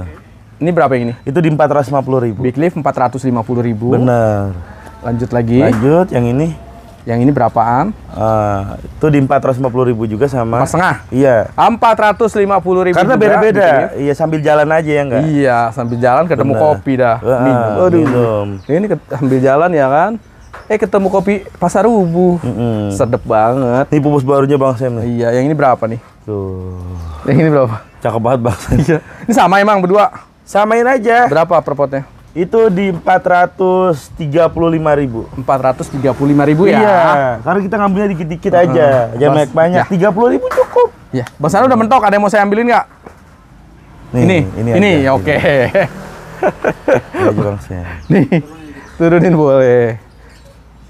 Ini berapa yang ini? Itu di 450 ribu. Big Leaf 450 ribu. Bener Lanjut lagi. Lanjut yang ini. Yang ini berapaan? Uh, itu di 450 ribu juga sama. Empat setengah? Iya. 450 ribu Karena beda-beda. Gitu ya? Iya sambil jalan aja ya enggak? Iya sambil jalan ketemu Bener. kopi dah. Uh, minum. Aduh. minum. Ini sambil jalan ya kan? Eh ketemu kopi pasar ubu Mm -hmm. Sedep banget. Ini pupus barunya Bang Sam nih. Iya yang ini berapa nih? Tuh. Yang ini berapa? Cakep banget Bang Sam. iya. Ini sama emang berdua? Samain aja. Berapa perpotnya? itu di empat ratus tiga puluh lima ribu empat ratus tiga puluh lima ribu ya? Iya, karena kita ngambilnya dikit-dikit aja Jangan banyak banyak, ya. puluh ribu cukup Ya, besar udah mentok, ada yang mau saya ambilin nggak? ini, ini, ini, ini ya oke okay. Nih, turunin boleh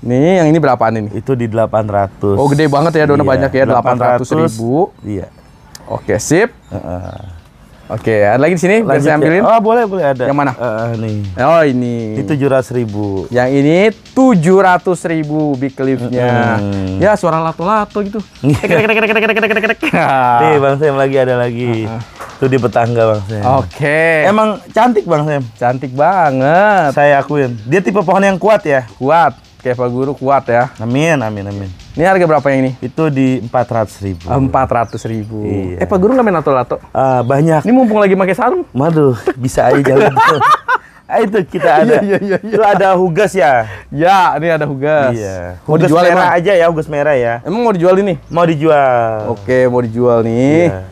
Nih, yang ini berapaan ini? Itu di delapan ratus. Oh gede banget ya, dona iya, banyak ya, delapan ratus ribu Iya Oke, sip uh -uh. Oke, ada lagi di sini Lanjut saya ya. ambilin. Ya. Oh, boleh, boleh ada. Yang mana? Uh, nih. Oh, ini. 700 ribu. Yang ini ribu big cliff-nya. Hmm. Ya, suara lato-lato gitu. Nih, Bang Sam lagi ada lagi. Uh -huh. Tuh di petangga Bang Sam. Oke. Okay. Emang cantik Bang Sam. Cantik banget. Saya akuin. Dia tipe pohon yang kuat ya? Kuat Kayak Pak Guru kuat ya. Amin, amin, amin. Ini harga berapa yang ini? Itu di empat ratus ribu. Empat ratus ribu. Iya. Eh Pak Guru nggak main lato-lato? Uh, banyak. Ini mumpung lagi pakai sarung. Waduh, bisa aja jalan. Ah, itu kita ada. Iya, iya, iya. Itu iya. ada hugas ya. Ya, ini ada hugas. Iya. Mau hugas dijual merah emang? aja ya, hugas merah ya. Emang mau dijual ini? Mau dijual. Oke, mau dijual nih. Iya.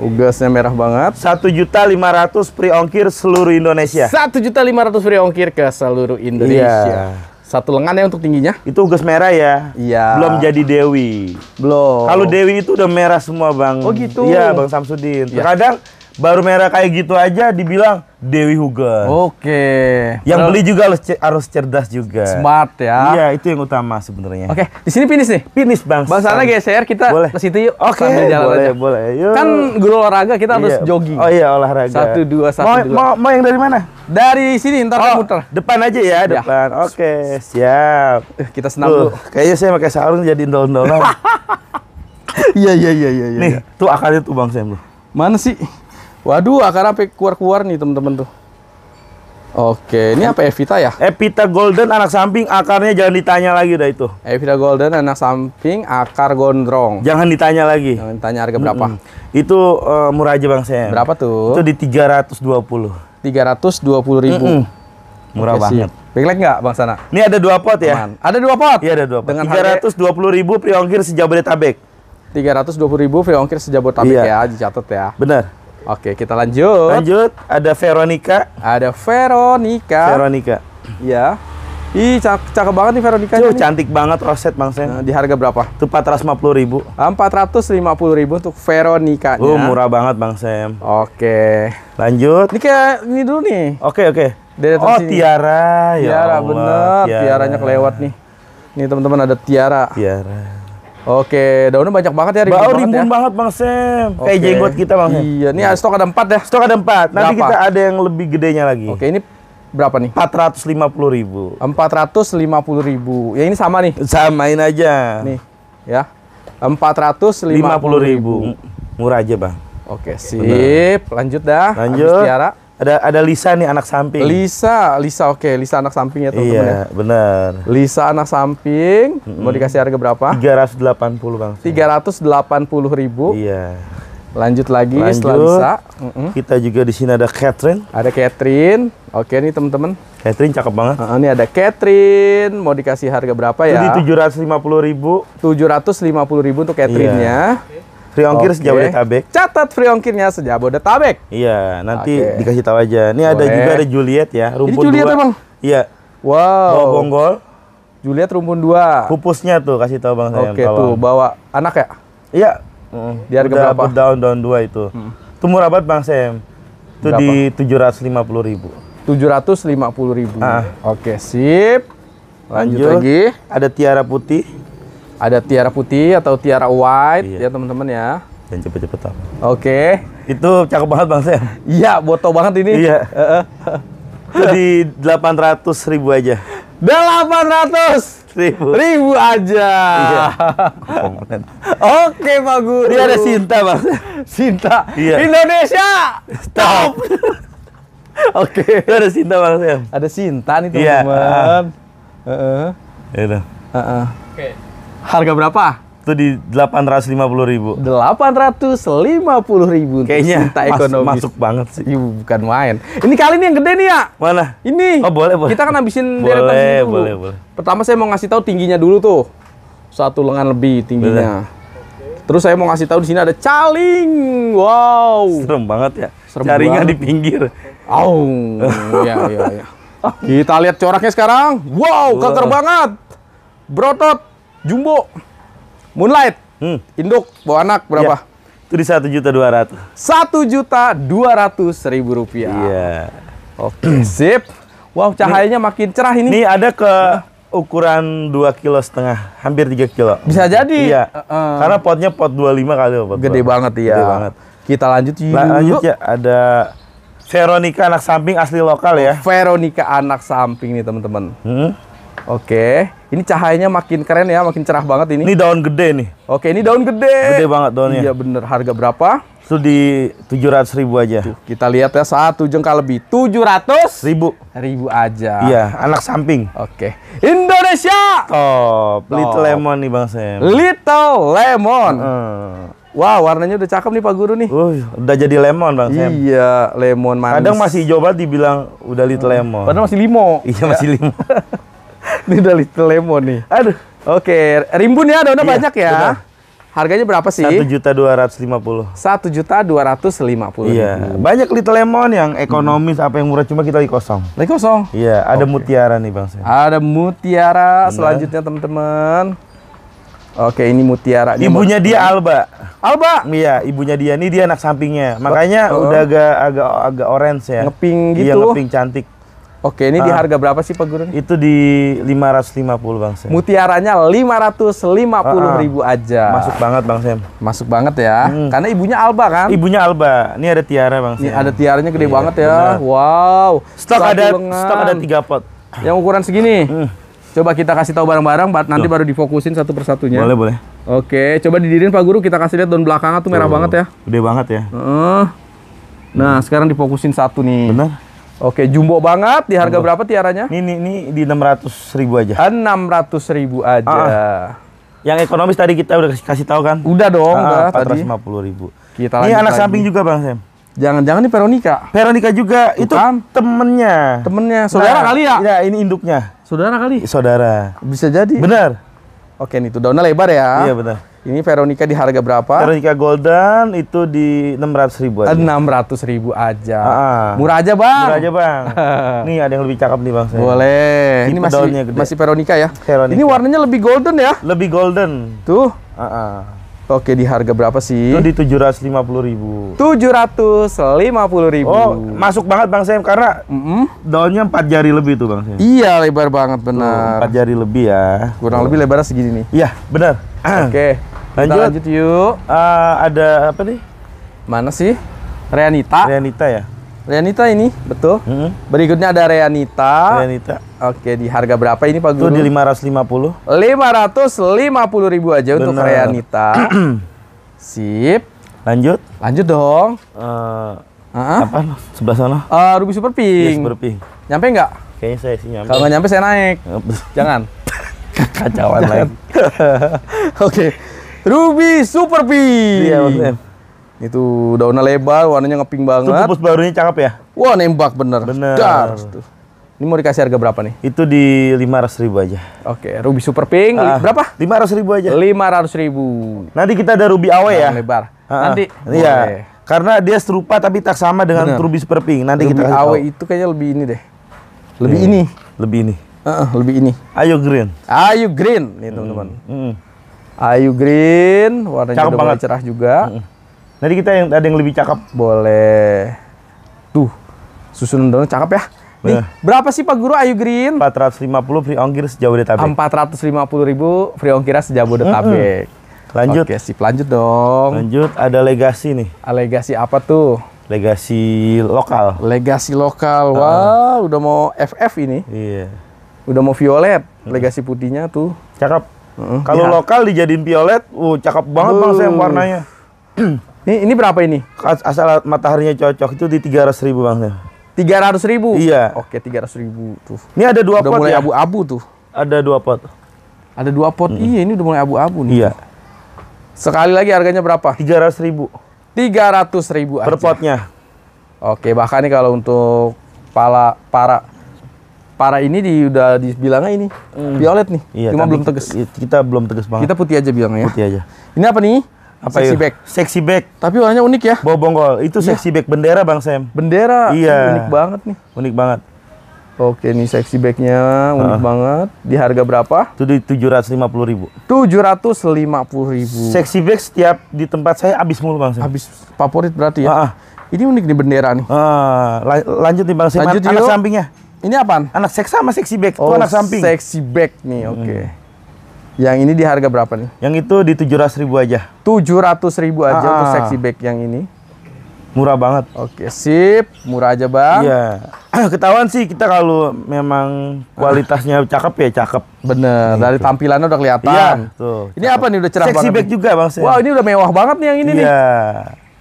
Ugasnya merah banget. Satu juta lima ratus free ongkir seluruh Indonesia. Satu juta lima ratus free ongkir ke seluruh Indonesia. Iya. Satu lengan ya untuk tingginya? Itu ugas merah ya. Iya. Belum jadi Dewi. Belum. Kalau Dewi itu udah merah semua bang. Oh gitu. Iya bang Samsudin. Ya. Kadang baru merah kayak gitu aja dibilang Dewi Hugen. Oke. Okay. Yang Lalu, beli juga harus harus cerdas juga. Smart ya. Iya, itu yang utama sebenarnya. Oke, okay. di sini finish nih. Finish Bang. Bang sana geser kita boleh. ke situ yuk. Oke, okay. boleh, aja. boleh. Yuk. Kan guru olahraga kita iya. harus jogging. Oh iya, olahraga. Satu dua satu mau, dua. Mau, mau yang dari mana? Dari sini ntar oh, muter. Depan aja ya, iya. depan. Ya. Oke, okay. siap. Eh, kita senam dulu. Kayaknya saya pakai sarung jadi ndol-ndolan. Iya, iya, iya, iya. iya. Nih, tuh akalnya tuh Bang Sam Mana sih? Waduh, akarnya sampai keluar-keluar nih teman-teman tuh. Oke, ini apa Evita ya? Evita Golden anak samping, akarnya jangan ditanya lagi udah itu. Evita Golden anak samping, akar gondrong. Jangan ditanya lagi. Jangan ditanya harga berapa. Mm -hmm. Itu uh, murah aja Bang saya. Berapa tuh? Itu di tiga ratus dua puluh. 320. 320 ribu. Mm ribu Murah Oke, banget. Siap. lagi nggak Bang Sana? Ini ada dua pot ya? Aman. Ada dua pot? Iya ada dua pot. ratus dua puluh ribu priongkir sejabodetabek. puluh ribu free ongkir sejabodetabek iya. ya dicatat ya Bener. Oke, kita lanjut. Lanjut, ada Veronica. Ada Veronica. Veronica. ya, Ih, cakep, cakep banget nih Veronica. Tuh, cantik banget roset Bang Sen. Nah, di harga berapa? Itu 450 ribu. 450 ribu untuk Veronica. uh murah banget Bang Sam. Oke. Lanjut. Ini kayak ini dulu nih. Oke, oke. Dari oh, sini. tiara. Ya tiara, Allah, bener. Tiara. Tiaranya kelewat nih. Nih teman-teman ada tiara. Tiara. Oke, daunnya banyak banget ya, rimbun, Bau banget, ya. banget Bang Sam. Eh, Oke. Kayak jenggot kita Bang Sam. Iya, ini ya. stok ada empat ya. Stok ada empat. Nanti Berapa? kita ada yang lebih gedenya lagi. Oke, ini berapa nih? 450 ribu. 450 ribu. Ya ini sama nih. Samain aja. Nih, ya. 450 ribu. ribu. Murah aja bang. Oke, sip. Bener. Lanjut dah. Lanjut. Abis tiara. Ada ada Lisa nih anak samping. Lisa, Lisa oke, okay. Lisa anak sampingnya teman-teman. Iya, ya. benar. Lisa anak samping, mm-hmm. mau dikasih harga berapa? 380, Bang. puluh ribu. Iya. Lanjut lagi Lanjut. setelah Lisa. Mm-hmm. Kita juga di sini ada Catherine. Ada Catherine. Oke nih teman-teman. Catherine cakep banget. Uh, ini ada Catherine, mau dikasih harga berapa ya? Jadi puluh ribu. puluh ribu untuk Catherine-nya. Iya. Free ongkir okay. Sejabodetabek. Catat free ongkirnya Sejabodetabek. Iya, nanti okay. dikasih tahu aja. Ini Boleh. ada juga ada Juliet ya, rumpun Ini Juliet dua. Bang. Iya. Wow. Bawa bonggol. Juliet rumpun dua. Pupusnya tuh kasih tahu Bang Oke, okay, tuh bawa anak ya? Iya. Hmm. Di udah, berapa? Daun daun dua itu. Hmm. Itu murah banget Bang saya. Itu ratus lima puluh ribu. Tujuh ratus lima puluh ribu. Ah. Oke, okay, sip. Lanjut, Lanjut lagi. Ada tiara putih. Ada tiara putih atau tiara white iya. ya teman-teman ya. Dan cepet-cepet Oke. Okay. Itu cakep banget Bang saya. Iya, botol banget ini. Iya. Di ratus ribu aja. 800 ribu, ribu aja. Iya. Oke Pak Guru. Dia ada Sinta Bang. Sinta. Iya. Indonesia. Stop. Oke. Okay. ada Sinta Bang saya. Ada Sinta nih iya. teman-teman. Iya. Uh -uh. Uh -uh. Oke. Okay. Harga berapa? Itu di 850 ribu. 850 ribu Kayaknya cinta ekonomi. Masuk, masuk banget sih. Yuh, bukan main. Ini kali ini yang gede nih ya. Mana? Ini. Oh boleh boleh. Kita kan habisin boleh, deretan dulu. Boleh boleh. Pertama saya mau ngasih tahu tingginya dulu tuh. Satu lengan lebih tingginya. Boleh. Terus saya mau ngasih tahu di sini ada caling. Wow. Serem banget ya. Serem Jaringan banget. di pinggir. Oh, iya iya iya. Kita lihat coraknya sekarang. Wow, wow. banget. Brotot. Jumbo, Moonlight, hmm. Induk, bawa anak berapa? Ya. Itu di satu juta dua ratus. Satu juta dua ratus ribu rupiah. Iya. Oke, sip. Wow, cahayanya nih. makin cerah ini. Ini ada ke ukuran dua kilo setengah, hampir tiga kilo. Bisa jadi. Iya. Uh, Karena potnya pot 25 kali pot. Gede 2. banget iya. Gede banget. Kita lanjut yuk. Lanjut ya, ada Veronica anak samping asli lokal ya. Veronica anak samping nih teman-teman. Hmm? Oke, ini cahayanya makin keren ya, makin cerah banget ini. Ini daun gede nih. Oke, ini daun gede. Gede banget daunnya. Iya bener. Harga berapa? Itu di tujuh ratus ribu aja. Tuh, kita lihat ya satu jengkal lebih tujuh ratus ribu. Ribu aja. Iya, anak samping. Oke, Indonesia. Top. Top. Little lemon nih bang Sam. Little lemon. Hmm. Wah, wow, warnanya udah cakep nih Pak Guru nih. Uh, udah jadi lemon Bang Sam. Iya, lemon manis. Kadang masih hijau banget dibilang udah little hmm. lemon. Padahal masih limo. Iya, masih iya. limo. Ini udah little Lemon nih. Aduh. Oke, rimbun ya, daunnya iya, banyak ya. Benar. Harganya berapa sih? Satu juta dua ratus lima puluh. Satu juta dua ratus lima puluh. Iya, banyak little lemon yang ekonomis, hmm. apa yang murah cuma kita lagi kosong. Lagi kosong? Iya, ada okay. mutiara nih bang. Ada mutiara. Benar. Selanjutnya teman-teman. Oke, ini mutiara. ibunya dia Alba. Alba? Iya, ibunya dia. Ini dia anak sampingnya. Makanya oh. udah agak agak agak orange ya. Ngeping iya, gitu. Iya, ngeping cantik. Oke, ini ah, di harga berapa sih Pak Guru? Itu di 550 Bang Sam. Mutiaranya 550 ah, ribu ah. aja. Masuk banget Bang Sam. Masuk banget ya. Hmm. Karena ibunya Alba kan? Ibunya Alba. Ini ada tiara Bang Sam. Ini ada tiaranya gede iya, banget ya. Bener. Wow. Stok ada stok ada tiga pot. Yang ukuran segini. Hmm. Coba kita kasih tahu bareng-bareng, nanti Tuh. baru difokusin satu persatunya. Boleh, boleh. Oke, coba didirin Pak Guru, kita kasih lihat daun belakangnya tuh merah banget ya. Gede banget ya. Uh. Nah, hmm. sekarang difokusin satu nih. Benar. Oke, jumbo banget. Di harga jumbo. berapa tiaranya? Ini, ini, ini di 600 ribu aja. 600 ribu aja. Ah, ah, yang ekonomis tadi kita udah kasih, kasih tahu kan? Udah dong, ah, udah 450 puluh ribu. Kita ini anak lagi. samping juga Bang Sam. Jangan-jangan ini Veronica. Veronica juga Bukan. itu temennya. Temennya, saudara nah, kali ya? Iya, ini induknya. Saudara kali? Saudara. Bisa jadi. Benar. Oke, nih itu daunnya lebar ya. Iya, benar. Ini Veronica di harga berapa? Veronica Golden itu di enam ratus ribu Enam ratus ribu aja. Aa, ah. Murah aja bang. Murah aja bang. Ini ada yang lebih cakep nih bang. Saya. Boleh. Ini, ini masih gede. masih Veronica ya. Veronica. Ini warnanya lebih golden ya? Lebih golden. Tuh. Aa, Oke di harga berapa sih? Itu di tujuh ratus lima puluh ribu. Tujuh ratus lima puluh ribu. Oh masuk banget bang saya, karena mm -hmm. daunnya empat jari lebih tuh bang Sam. Iya lebar banget benar. Empat jari lebih ya. Kurang oh. lebih lebar segini nih. Iya benar. Oke. Okay. Lanjut. lanjut yuk. Uh, ada apa nih? Mana sih? Reanita. Reanita ya. Reanita ini, betul. Mm -hmm. Berikutnya ada Reanita. Reanita. Oke, di harga berapa ini Pak Guru? Itu di 550. 550 ribu aja Bener. untuk Reanita. Sip. Lanjut. Lanjut dong. Uh, uh-huh. Apa? Sebelah sana. Uh, Ruby Super iya, Pink. Super Pink. Nyampe nggak? Kayaknya saya sih nyampe. Kalau nggak nyampe saya naik. Jangan. Kacauan lain. Oke. Okay. Ruby Super P. Iya, maksudnya. Itu daunnya lebar, warnanya ngeping banget. Itu pupus barunya cakep ya? Wah, nembak bener. Bener. Dar, Ini mau dikasih harga berapa nih? Itu di lima ratus ribu aja. Oke, Ruby Super Pink uh, berapa? ratus ribu aja. Lima ratus ribu. Nanti kita ada Ruby Awe nah, ya. Lebar. Uh, Nanti. Iya. Karena dia serupa tapi tak sama dengan Bener. Ruby Super Pink. Nanti Ruby kita Awe itu kayaknya lebih ini deh. Iya. Lebih hmm. ini. Lebih ini. Uh, uh, lebih ini. Ayo green. Ayo green nih teman-teman. Hmm. Hmm. Ayu Green, warnanya cakep udah banget. cerah juga. Nanti kita yang ada yang lebih cakep. Boleh. Tuh, susun daunnya cakep ya. Nih, uh. berapa sih Pak Guru Ayu Green? 450 free ongkir sejauh di sejabodetabek. 450 ribu free ongkirnya sejauh di -hmm. Lanjut. Oke, sip. Lanjut dong. Lanjut, ada legasi nih. Ah, legasi apa tuh? Legasi lokal. Legasi lokal. Wah, wow, uh. udah mau FF ini. Iya. Udah mau violet. Legasi putihnya tuh. Cakep kalau ya. lokal dijadiin violet, uh cakep banget uh. bang saya warnanya. ini, ini berapa ini? Asal mataharinya cocok itu di tiga ratus ribu bang Tiga ratus ribu? Iya. Oke tiga ratus ribu tuh. Ini ada dua udah pot mulai ya? abu-abu tuh. Ada dua pot. Ada dua pot. Hmm. Iya ini udah mulai abu-abu nih. Iya. Sekali lagi harganya berapa? Tiga ratus ribu. Tiga ratus ribu. Per potnya. Oke bahkan nih kalau untuk pala para Para ini di udah dibilangnya ini hmm. violet nih. Iya, Cuma belum tegas. Kita, kita belum tegas banget. Kita putih aja bilangnya ya. Putih aja. Ini apa nih? apa sexy back. Sexy back. Tapi warnanya unik ya. Bawa bonggol. Itu seksi iya. sexy back bendera Bang Sam. Bendera. Iya. Unik banget nih. Unik banget. Oke nih sexy backnya unik uh. banget. Di harga berapa? Itu di tujuh ratus lima puluh ribu. Tujuh ratus lima puluh ribu. Sexy back setiap di tempat saya habis mulu Bang Sam. Habis favorit berarti ya. Uh Ini unik nih bendera nih. Uh, lanjut nih Bang Sam. Lanjut Anak sampingnya. Ini apa? Anak seks sama seksi back. Oh, itu anak samping. Seksi back nih, hmm. oke. Okay. Yang ini di harga berapa nih? Yang itu di tujuh ratus ribu aja. Tujuh ratus ribu aja ah. untuk seksi back yang ini. Murah banget. Oke, okay, sip. Murah aja, Bang. Iya. Ketahuan sih kita kalau memang kualitasnya ah. cakep ya cakep. Bener, ini gitu. dari tampilannya udah kelihatan. Iya, tuh. Ini cakep. apa nih udah cerah Sexy banget. Seksi back juga, Bang. Wah, wow, ini udah mewah banget nih yang ini iya. nih. Iya.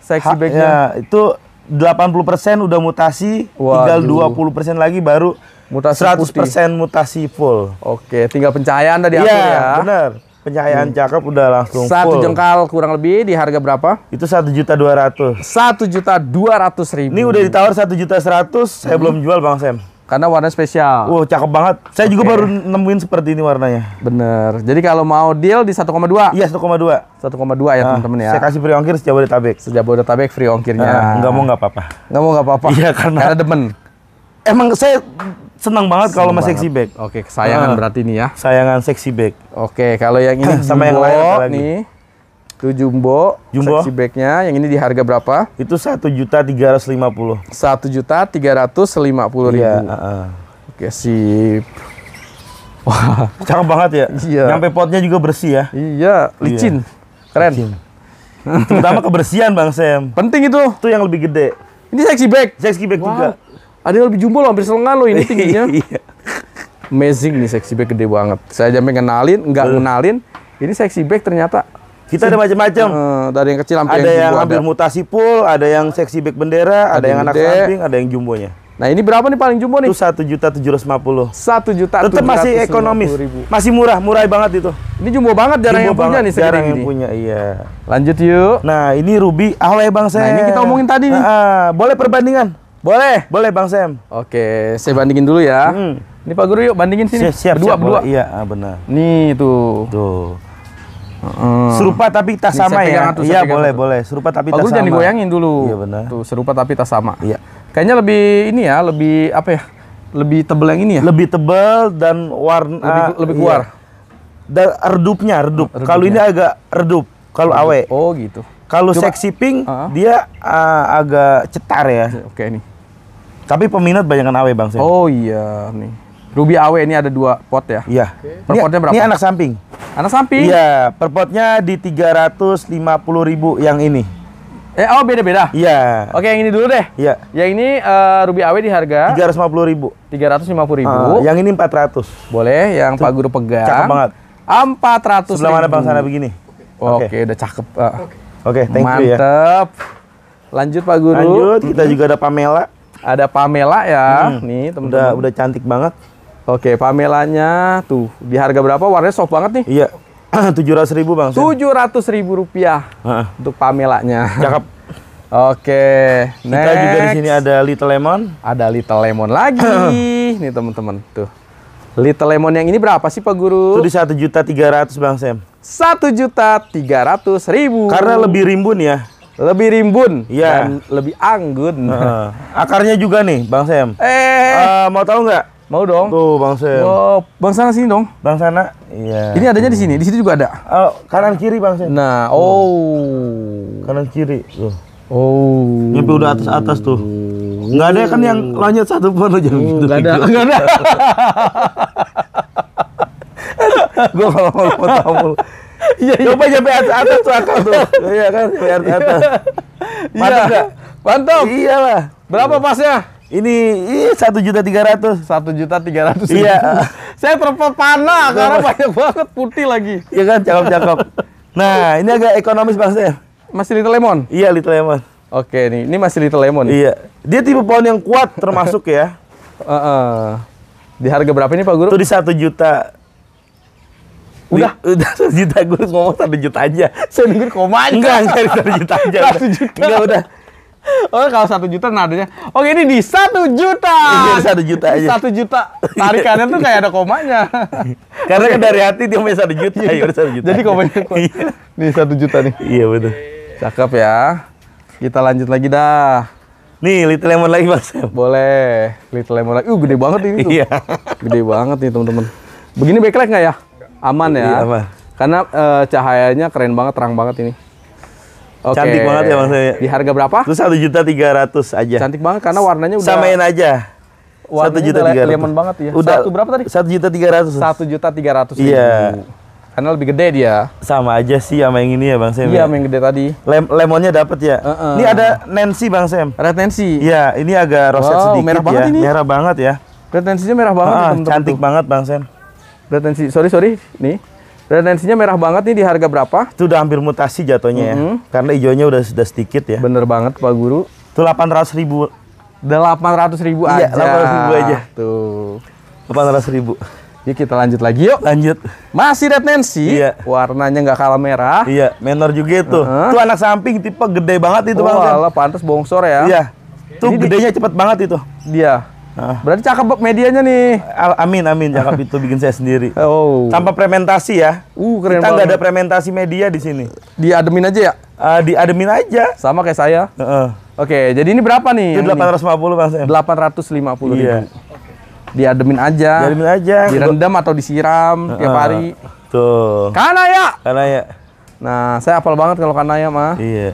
Seksi backnya. Iya, itu 80% udah mutasi, Waduh. tinggal 20% lagi baru mutasi 100% putih. mutasi full. Oke, tinggal pencahayaan tadi ya, ya. benar. Pencahayaan hmm. cakep udah langsung Satu full. jengkal kurang lebih di harga berapa? Itu satu juta dua ratus. Satu juta dua ratus ribu. Ini udah ditawar satu juta seratus, saya hmm. belum jual Bang Sam. Karena warna spesial. Wow, cakep banget. Saya okay. juga baru nemuin seperti ini warnanya. Bener. Jadi kalau mau deal di 1,2? Iya, 1,2. 1,2 ya ah, teman-teman ya. Saya kasih free ongkir sejauh Sejauh Tabek. di Tabek free ongkirnya. Nah, nggak mau nggak apa-apa. Nggak mau nggak apa-apa. Iya, karena... Karena demen. Emang saya senang banget kalau mas sexy bag. Oke, kesayangan uh, berarti ini ya. Sayangan sexy bag. Oke, kalau yang ini sama yang lain nih. Itu jumbo, jumbo. seksi backnya. Yang ini di harga berapa? Itu satu juta tiga ratus lima puluh. Satu juta tiga ratus lima puluh ribu. Iya, uh, uh. Oke sip. Wah, cakep banget ya. Iya. Nyampe potnya juga bersih ya. Iya, licin. Iya. Keren. Licin. Terutama kebersihan Bang Sam. Penting itu. Itu yang lebih gede. Ini seksi back. Seksi back wow. juga. Ada yang lebih jumbo loh, hampir selengan loh ini tingginya. Iya. Amazing nih seksi back gede banget. Saya jamin kenalin, nggak kenalin. Ini seksi back ternyata kita ada macam-macam. Uh, eh, dari yang kecil sampai ada yang, yang hampir ada. mutasi full, ada yang seksi back bendera, ada, ada yang, anak samping, ada yang jumbonya. Nah ini berapa nih paling jumbo nih? satu juta tujuh ratus lima puluh. Satu juta. Tetap masih ekonomis, masih murah, murah banget itu. Ini jumbo banget, jarang jumbo yang punya nih nih sekarang yang punya, iya. Lanjut yuk. Nah ini Ruby Awe ya, bang Sam. Nah ini kita omongin tadi nih. Nah, boleh perbandingan? Boleh. Boleh bang Sam. Oke, saya bandingin dulu ya. Hmm. Ini Pak Guru yuk bandingin sini. Siap, siap, berdua, siap, berdua. Iya, ah, benar. Nih tuh. Tuh. Serupa tapi tak sama ya. iya, boleh, tuh. boleh. Serupa tapi oh, tak sama. jangan digoyangin dulu. Iya, benar. Tuh, serupa tapi tak sama. Iya. Kayaknya lebih ini ya, lebih apa ya? Lebih tebel yang ini ya? Lebih tebal dan warna lebih, ah, lebih iya. keluar. Dan redupnya, redup. redup. Kalau ini agak redup, kalau awe. Oh, gitu. Kalau seksi pink uh ah. -huh. dia uh, agak cetar ya. Oke ini. Tapi peminat banyak awe Bang Sen. Oh iya nih. Ruby AW ini ada dua pot ya? Iya. Per ini, potnya berapa? Ini anak samping. Anak samping? Iya, per potnya di puluh ribu yang ini. Eh, oh beda-beda? Iya. Oke, yang ini dulu deh. Iya. Yang ini uh, Ruby AW di harga? puluh ribu. puluh ribu. Uh, yang ini 400. Boleh, yang Pak Guru pegang. Cakep banget. 400 Sebelum ada bang sana begini. Oke, okay. okay, udah cakep. Uh. Oke, okay. thank Mantep. you ya. Mantep. Lanjut Pak Guru. Lanjut, kita juga ada Pamela. Ada Pamela ya, hmm. nih teman-teman. Udah, udah cantik banget. Oke, Pamelanya tuh di harga berapa? Warnanya soft banget nih. Iya. Tujuh ratus ribu bang. Tujuh ratus ribu rupiah uh. untuk Pamelanya. Cakep. Oke, next. Kita juga di sini ada Little Lemon. Ada Little Lemon lagi. nih teman-teman tuh. Little Lemon yang ini berapa sih Pak Guru? Itu di satu juta tiga ratus bang Sam. Satu juta tiga ratus ribu. Karena lebih rimbun ya lebih rimbun ya. lebih anggun. Uh, akarnya juga nih, Bang Sam. Eh, uh, mau tahu nggak Mau dong. Tuh Bang Sen. Oh, Bang sana sini dong. Bang sana. Iya. Ini adanya di sini. Di situ juga ada. Oh, kanan kiri Bang sen. Nah, oh. Kanan kiri. Tuh. Oh. Nyampe udah atas-atas tuh. Enggak ada kan yang lanjut satu pun aja oh, gitu. Enggak ada. Enggak ada. Gua kalau mau foto iya, iya, Coba nyampe atas, atas tuh akal tuh. Iya kan, nyampe atas. Iya. Mantap enggak? Mantap. Iyalah. Berapa pasnya? ini satu juta tiga ratus satu juta tiga ratus iya saya terpepana iya. karena banyak banget putih lagi iya kan cakep cakep nah ini agak ekonomis pak saya masih di lemon iya di lemon oke nih ini masih di lemon iya dia tipe pohon yang kuat termasuk ya uh, uh. di harga berapa ini pak guru Tuh di satu juta Udah, di, udah satu juta Guru ngomong satu juta aja. Saya dengar koma aja. Enggak, enggak satu juta aja. Satu juta. Enggak udah. Oh kalau satu juta nadanya, oke oh, ini di satu juta. Iya, satu juta aja. Satu juta. Tarikannya tuh kayak ada komanya. Karena okay. Kan dari hati dia punya satu juta. Iya ya satu juta. Jadi komanya kuat. Iya. nih satu juta nih. Iya betul. Cakep ya. Kita lanjut lagi dah. Nih little lemon lagi mas. Boleh little lemon lagi. Uh gede banget ini. Iya. gede banget nih teman-teman. Begini backlight nggak ya? Aman ya. Iya, aman. Karena uh, cahayanya keren banget, terang banget ini. Okay. Cantik banget ya bang maksudnya. Di harga berapa? Itu satu juta tiga ratus aja. Cantik banget karena warnanya udah. Samain aja. Satu juta tiga ratus. Lemon banget ya. Udah. Satu berapa tadi? Satu juta tiga ratus. Satu juta tiga ratus. Iya. Karena lebih gede dia. Sama aja sih sama yang ini ya Bang Sam. Iya, ya? sama yang gede tadi. Lem lemonnya dapat ya. Uh -uh. Ini ada Nancy Bang Sam. Red Nancy. Iya, ini agak roset wow, sedikit merah ya. Banget ini. Merah banget ya. Red Nancy-nya merah banget. Ah, temen -temen cantik tuh. banget Bang Sam. Red Nancy. Sorry, sorry. Nih. Retensinya merah banget nih di harga berapa? Itu udah hampir mutasi jatuhnya mm -hmm. ya. Karena hijaunya udah sudah sedikit ya. Bener banget Pak Guru. Itu 800 ribu. 800 ribu iya, aja. Iya, 800 ribu aja. Tuh. 800 ribu. Yuk kita lanjut lagi yuk. Lanjut. Masih Red Iya. Warnanya nggak kalah merah. Iya, menor juga itu. Uh -huh. Itu anak samping tipe gede banget itu oh, Bang. Kan? pantas bongsor ya. Iya. Tuh gedenya cepet banget itu. Dia Ah. Berarti cakep medianya nih. Al Amin amin cakep itu bikin saya sendiri. Oh. Tanpa fermentasi ya. Uh keren Kita nggak ada fermentasi media di sini. Di admin aja ya? Uh, ah, di admin aja. Sama kayak saya. Uh -uh. Oke, jadi ini berapa nih? Itu 850 ini? Bang 850 iya. Di admin aja. Di admin aja. Direndam atau disiram uh tiap hari. Tuh. Kanaya. Kanaya. Nah, saya apal banget kalau kanaya mah. Iya.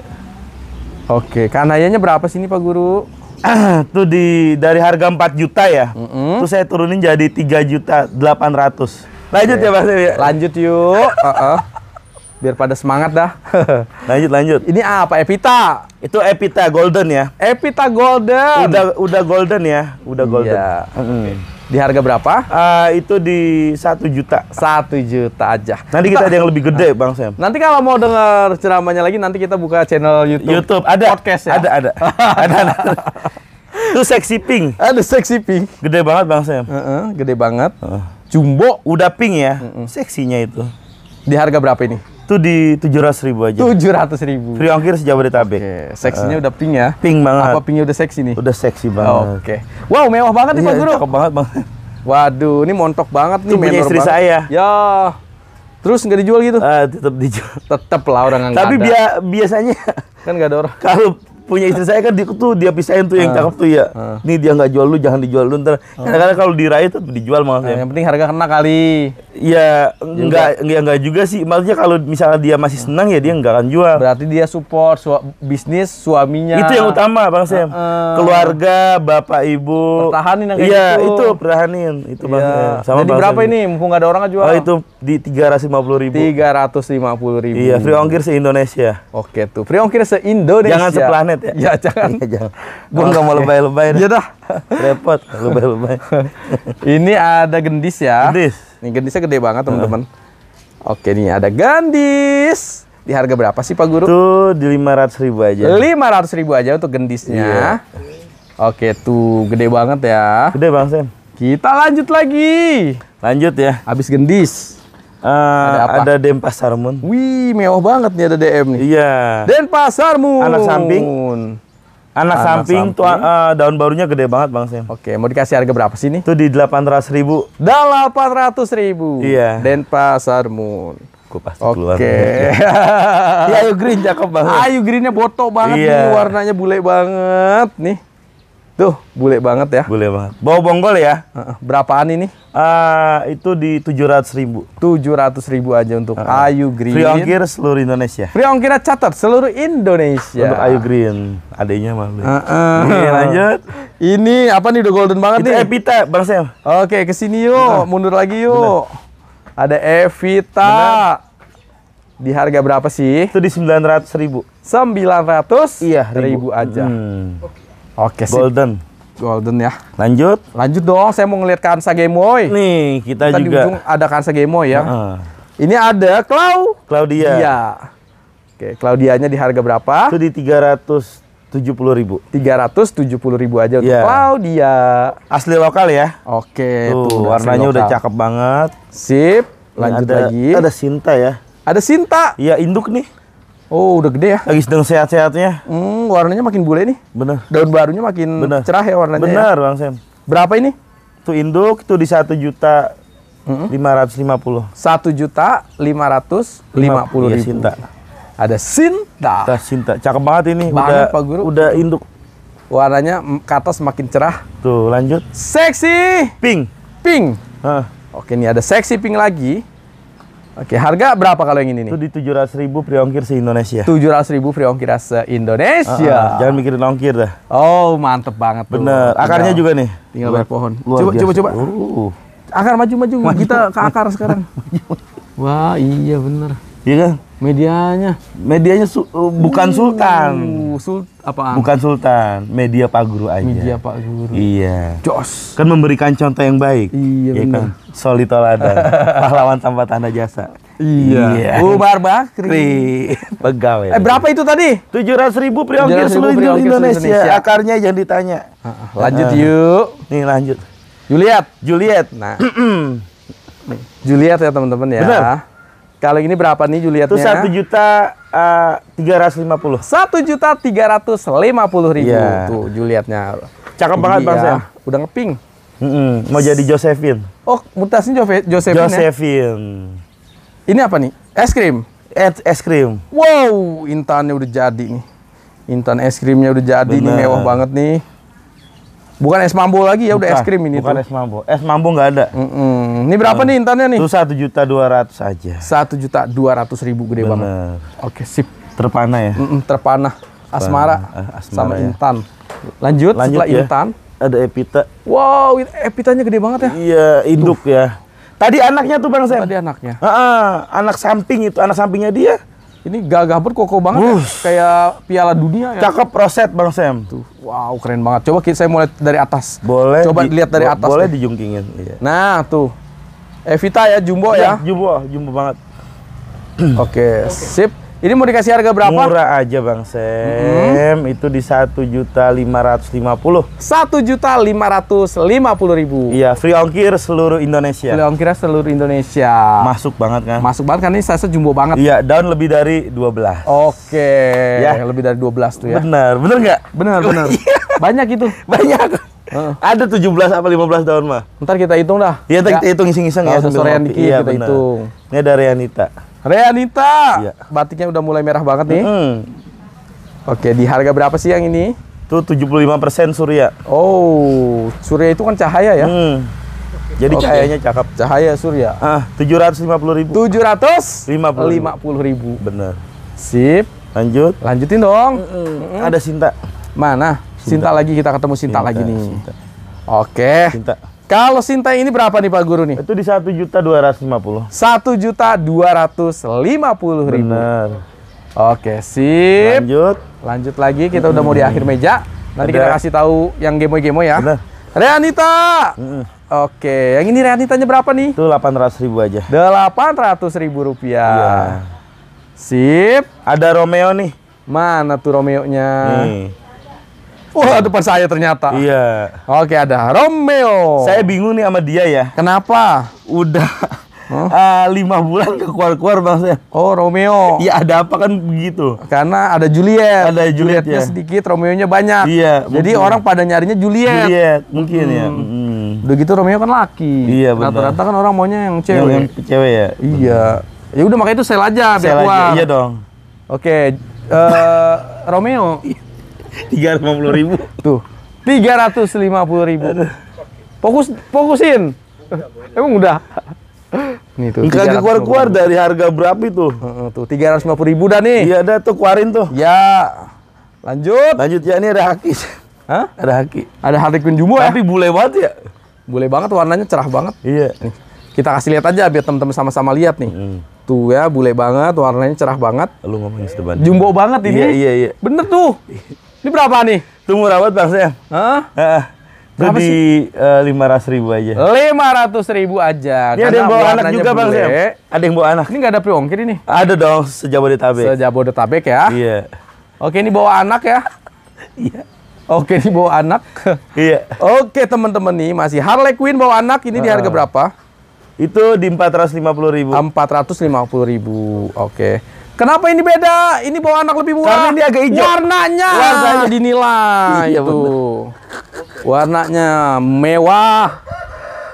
Oke, kanayanya berapa sih ini Pak Guru? tuh di dari harga 4 juta ya. Mm -hmm. Terus saya turunin jadi 3 juta 800. Lanjut okay. ya Mas. Lanjut yuk. uh -uh biar pada semangat dah. lanjut lanjut. Ini apa Epita? Itu Epita Golden ya. Epita Golden. Udah udah Golden ya, udah Golden. Iya. Di harga berapa? Uh, itu di satu juta. Satu juta aja. Nanti kita, ada yang lebih gede, Bang Sam. Nanti kalau mau dengar ceramahnya lagi, nanti kita buka channel YouTube. YouTube ada podcast ya. Ada ada. ada, ada. Itu seksi pink. Ada seksi pink. Gede banget Bang Sam. Uh -uh, gede banget. Uh. Jumbo udah pink ya. Uh -uh. Seksinya itu. Di harga berapa ini? Itu di tujuh ratus ribu aja. Tujuh ratus ribu. Free ongkir dari tabe. okay. seksinya uh, udah pink ya. Pink banget. Apa pinknya udah seksi nih? Udah seksi banget. Oh, Oke. Okay. Wow, mewah banget nih Pak iya, Guru. Cakep banget, Bang. Waduh, ini montok banget nih. Itu punya istri banget. saya. Ya. Terus nggak dijual gitu? Uh, eh, tetap dijual. Tetap lah orang nggak Tapi biasanya kan nggak ada orang. Kalau punya istri saya kan dia tuh dia pisahin tuh yang ah. cakep tuh ya. Nih dia nggak jual lu, jangan dijual lu ntar. Karena ah. Karena kalau diraih tuh dijual maksudnya. Uh, yang penting harga kena kali. Ya nggak nggak nggak juga sih. Maksudnya kalau misalnya dia masih senang ya dia nggak akan jual. Berarti dia support su bisnis suaminya. Itu yang utama bang Sam. Uh, uh. Keluarga, bapak ibu. Pertahanin yang Iya itu. itu pertahanin itu bang. Ya. Sama Jadi bang berapa ini? Mumpung nggak ada orang jual. Oh itu di tiga ratus lima puluh ribu. Tiga ratus lima puluh ribu. Iya free ongkir se Indonesia. Oke tuh free ongkir se Indonesia. Jangan seplanet internet ya? Ya jangan. Ya, jangan. Gue nggak mau lebay-lebay. Ya iya dah. Repot, lebay-lebay. ini ada gendis ya. Gendis. Ini gendisnya gede banget teman-teman. Oke ini ada gendis. Di harga berapa sih Pak Guru? Tuh di lima ratus ribu aja. Lima ratus ribu aja untuk gendisnya. Iya. Oke tuh gede banget ya. Gede bang Sen. Kita lanjut lagi. Lanjut ya. Habis gendis. Uh, ada, apa? ada Denpasar Moon. Wih, mewah banget nih ada DM nih. Iya. Denpasar Moon. Anak samping. Anak, Anak samping, samping. Tua, uh, eh, daun barunya gede banget Bang Sam. Oke, mau dikasih harga berapa sih nih? Itu di ratus ribu. Delapan ratus ribu. Iya. Denpasar Moon. Aku pasti Oke. keluar. Oke. ya, ayu green cakep banget. Ayu greennya botok banget iya. nih, warnanya bule banget nih. Tuh, bule banget ya. Bule banget. Bawa bonggol ya? berapaan ini? Uh, itu di 700 ribu. 700 ribu aja untuk uh, Ayu Green. Free ongkir seluruh Indonesia. Free ongkir catat, seluruh Indonesia. Untuk Ayu Green, adanya malu. Uh, uh. Oke, lanjut. Ini apa nih udah golden banget itu nih? Evita, Bang Sam. Oke, kesini yuk. Bener. Mundur lagi yuk. Bener. Ada Evita. Bener. Di harga berapa sih? Itu di 900 ribu. 900 iya, ribu. aja. Hmm. Oke sih. Golden. Golden ya. Lanjut. Lanjut dong, saya mau ngelihat Kansa Game Nih, kita, kita juga. di ujung ada Kansa Game ya. Uh. Ini ada Clau. Claudia. Iya. Oke, Claudianya di harga berapa? Itu di 300 tujuh puluh ribu tiga ratus tujuh puluh ribu aja untuk yeah. Claudia asli lokal ya oke tuh, tuh warnanya udah cakep banget sip lanjut ada, lagi ada Sinta ya ada Sinta Iya, induk nih Oh, udah gede ya. Lagi sedang sehat-sehatnya. Hmm, warnanya makin bule nih. Bener. Daun barunya makin Bener. cerah ya warnanya. Ya? Bener, ya? Bang Sam. Berapa ini? Itu induk itu di satu juta lima ratus lima puluh. Satu juta lima ratus lima puluh iya, ribu. Sinta. Ada Sinta. Ada Sinta. Cakep banget ini. Banget, udah, Pak Guru. Udah induk. Warnanya ke atas makin cerah. Tuh, lanjut. Seksi. Pink. Pink. Huh. Oke, ini ada seksi pink lagi. Oke, harga berapa kalau yang ini nih? Itu di 700 ribu free ongkir se-Indonesia. 700 ribu free ongkir se-Indonesia. Uh, uh, jangan mikirin ongkir dah. Oh, mantep banget tuh. Bener, akarnya Tinggal. juga nih. Tinggal luar, pohon. Luar coba, biasa. coba, coba, uh. Akar maju-maju, kita ke akar sekarang. Wah, iya bener. Iya kan? Medianya. Medianya su eh, bukan uh, sultan. Sul apa Bukan sultan, media Pak Guru aja. Media Pak Guru. Iya. Jos. Kan memberikan contoh yang baik. Iya ya Kan? solid pahlawan tanpa tanda jasa. Iya. iya. Ubar Bakri. Pegawai. Eh berapa itu tadi? Tujuh ratus ribu priongkir seluruh Indonesia. Indonesia. Akarnya jangan ditanya. Lanjut uh. yuk. Nih lanjut. Juliet. Juliet. Nah. Juliet ya teman-teman ya. Benar. Kalau ini berapa nih Juliet? Itu satu juta eh, tiga ratus lima puluh. Satu juta tiga ratus lima puluh ribu yeah. tuh Julietnya. Cakep banget iya. bang saya. Udah ngeping. Mm -mm. Mau jadi Josephine. Oh, mutasnya jo Josephine. Josephine. Ya? Ini apa nih? Es krim. Es, es krim. Wow, intannya udah jadi nih. Intan es krimnya udah jadi Bener. nih, mewah banget nih. Bukan es mambo lagi ya, udah es krim ini. Bukan tuh. es mambo, es mambo nggak ada. Mm -mm. Ini berapa hmm. nih intannya nih? Itu satu juta dua ratus aja. Satu juta dua ratus ribu gede Bener. banget. Oke sip. Terpana ya. Mm -mm, terpana. Asmara, ah, Asmara sama ya. Intan. Lanjut, Lanjut setelah ya. Intan ada Epita. Wow, Epitanya gede banget ya? Iya, induk tuh. ya. Tadi anaknya tuh Bang Sam. Tadi anaknya. Uh, anak samping itu, anak sampingnya dia ini gagah banget, kokoh banget uh. ya. Kayak piala dunia ya. Cakep roset Bang Sam. Tuh, wow keren banget. Coba saya mulai dari atas. Boleh. Coba lihat dari atas. Boleh deh. dijungkingin. Iya. Nah, tuh. Evita ya, jumbo ya. ya. Jumbo, jumbo banget. Oke, okay. okay. sip. Ini mau dikasih harga berapa? Murah aja Bang Sam. Mm -hmm. Itu di satu juta lima ratus lima puluh. Satu juta lima ratus lima puluh ribu. Iya, free ongkir seluruh Indonesia. Free ongkir seluruh Indonesia. Masuk banget kan? Masuk banget kan ini saya jumbo banget. Iya, daun lebih dari dua belas. Oke. Okay. Ya, lebih dari dua belas tuh ya. Benar, benar nggak? Benar, oh, benar. Iya. Banyak itu. Banyak. Uh. Ada 17 apa 15 daun mah. Ntar kita hitung dah. Iya, kita hitung iseng-iseng ya. yang dikit iya, kita bener. hitung. Ini ada Reanita. Realita. Iya. Batiknya udah mulai merah banget nih. Mm Oke, di harga berapa sih yang ini? Itu 75% surya. Oh, surya itu kan cahaya ya? Mm. Jadi okay. cahayanya cakep. Cahaya surya. Ah, 750 ribu. lima ribu. ribu. Bener. Sip. Lanjut. Lanjutin dong. Mm -mm. Ada Sinta. Mana? Sinta. Sinta lagi, kita ketemu Sinta, Sinta lagi nih. Sinta. Oke. Sinta. Kalau Sinta ini berapa nih Pak Guru nih? Itu di satu juta dua ratus lima puluh. Satu juta dua ratus lima puluh ribu. Benar. Oke, sip. Lanjut. Lanjut lagi, kita hmm. udah mau di akhir meja. Nanti Ada. kita kasih tahu yang gemoy gemo ya. Bener. Reanita. Hmm. Oke, yang ini Reanitanya berapa nih? Itu delapan ratus ribu aja. Delapan ratus ribu rupiah. Iya. Sip. Ada Romeo nih. Mana tuh Romeo-nya? Nih. Wah, oh, depan saya ternyata. Iya. Oke, ada Romeo. Saya bingung nih sama dia ya. Kenapa? Udah huh? uh, ah, lima bulan ke keluar-keluar bang saya. Oh, Romeo. Iya, ada apa kan begitu? Karena ada Juliet. Ada Juliet Julietnya ya. sedikit, Romeo-nya banyak. Iya. Mungkin. Jadi orang pada nyarinya Juliet. Juliet, mungkin ya. hmm. ya. Hmm. Udah gitu Romeo kan laki. Iya, benar. Rata-rata kan orang maunya yang cewek. Yang, cewek ya. Iya. Ya udah makanya itu sel aja biar sel Aja. Iya dong. Oke, uh, Romeo. Iya tiga ratus lima puluh ribu tuh tiga ratus lima puluh ribu fokus fokusin emang udah nih tuh kagak keluar keluar dari harga berapa itu tuh tiga ratus lima puluh ribu dah nih iya ada tuh keluarin tuh ya lanjut lanjut ya ini ada haki Hah? ada haki ada hati kunjumu ya tapi bule banget ya bule banget warnanya cerah banget iya nih, kita kasih lihat aja biar teman-teman sama-sama lihat nih hmm. Tuh ya, bule banget, warnanya cerah banget. Lu ngomongin depan. Jumbo banget ini. Iya, iya, iya. Bener tuh. Iya. Ini berapa nih? Itu murah Bang Sam. Hah? Uh, itu eh, lima ratus ribu aja. Lima ratus ribu aja. Ini Karena ada yang bawa anak juga bang Sam. Ada yang bawa anak. Ini nggak ada priongkir ini? Ada dong sejabodetabek. Sejabodetabek ya. Iya. Oke ini bawa anak ya. iya. Oke ini bawa anak. iya. Oke teman-teman nih masih Harley Quinn bawa anak ini uh, di harga berapa? Itu di empat ratus lima puluh ribu. Empat ratus lima puluh ribu. Oke. Kenapa ini beda? Ini bawa anak lebih murah. Karena ini agak hijau. Warnanya, Warnanya. dinilai iya, itu. Warnanya mewah,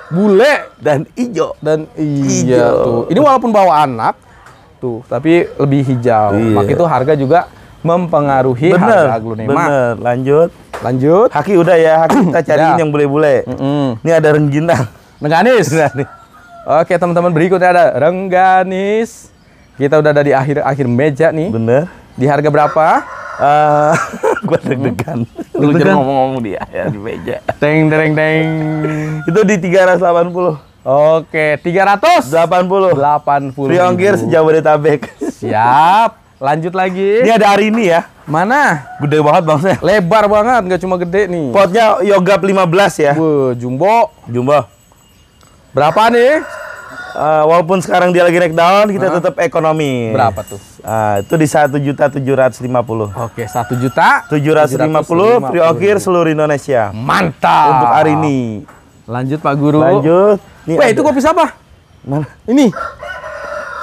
bule dan hijau. Dan iya hijau. tuh. Ini walaupun bawa anak tuh, tapi lebih hijau. Iya. Maka itu harga juga mempengaruhi bener, harga glunema. Bener. Lanjut. Lanjut. Haki udah ya, haki kita cariin yang bule-bule. Mm -mm. Ini ada rengginang. Rengganis. Rengganis. Oke, teman-teman berikutnya ada rengganis. Kita udah ada di akhir akhir meja nih. Bener. Di harga berapa? Eh, gue hmm? deg-degan. Lu jangan ngomong-ngomong di akhir ya, di meja. Teng teng teng. Itu di tiga ratus delapan puluh. Oke, tiga ratus delapan 380. 80. puluh. ongkir sejauh dari tabek. Siap. Lanjut lagi. Ini ada hari ini ya. Mana? Gede banget saya. Lebar banget, nggak cuma gede nih. Potnya yoga lima belas ya. Wuh, jumbo. Jumbo. Berapa nih? Eh, walaupun sekarang dia lagi naik down, kita huh? tetap ekonomi. Berapa tuh? Uh, itu di satu juta tujuh ratus lima puluh. Oke, satu juta tujuh ratus lima puluh priokir seluruh Indonesia. Mantap. Untuk hari ini. Lanjut Pak Guru. Lanjut. Nih Weh, ada. itu kopi siapa? Mana? Ini.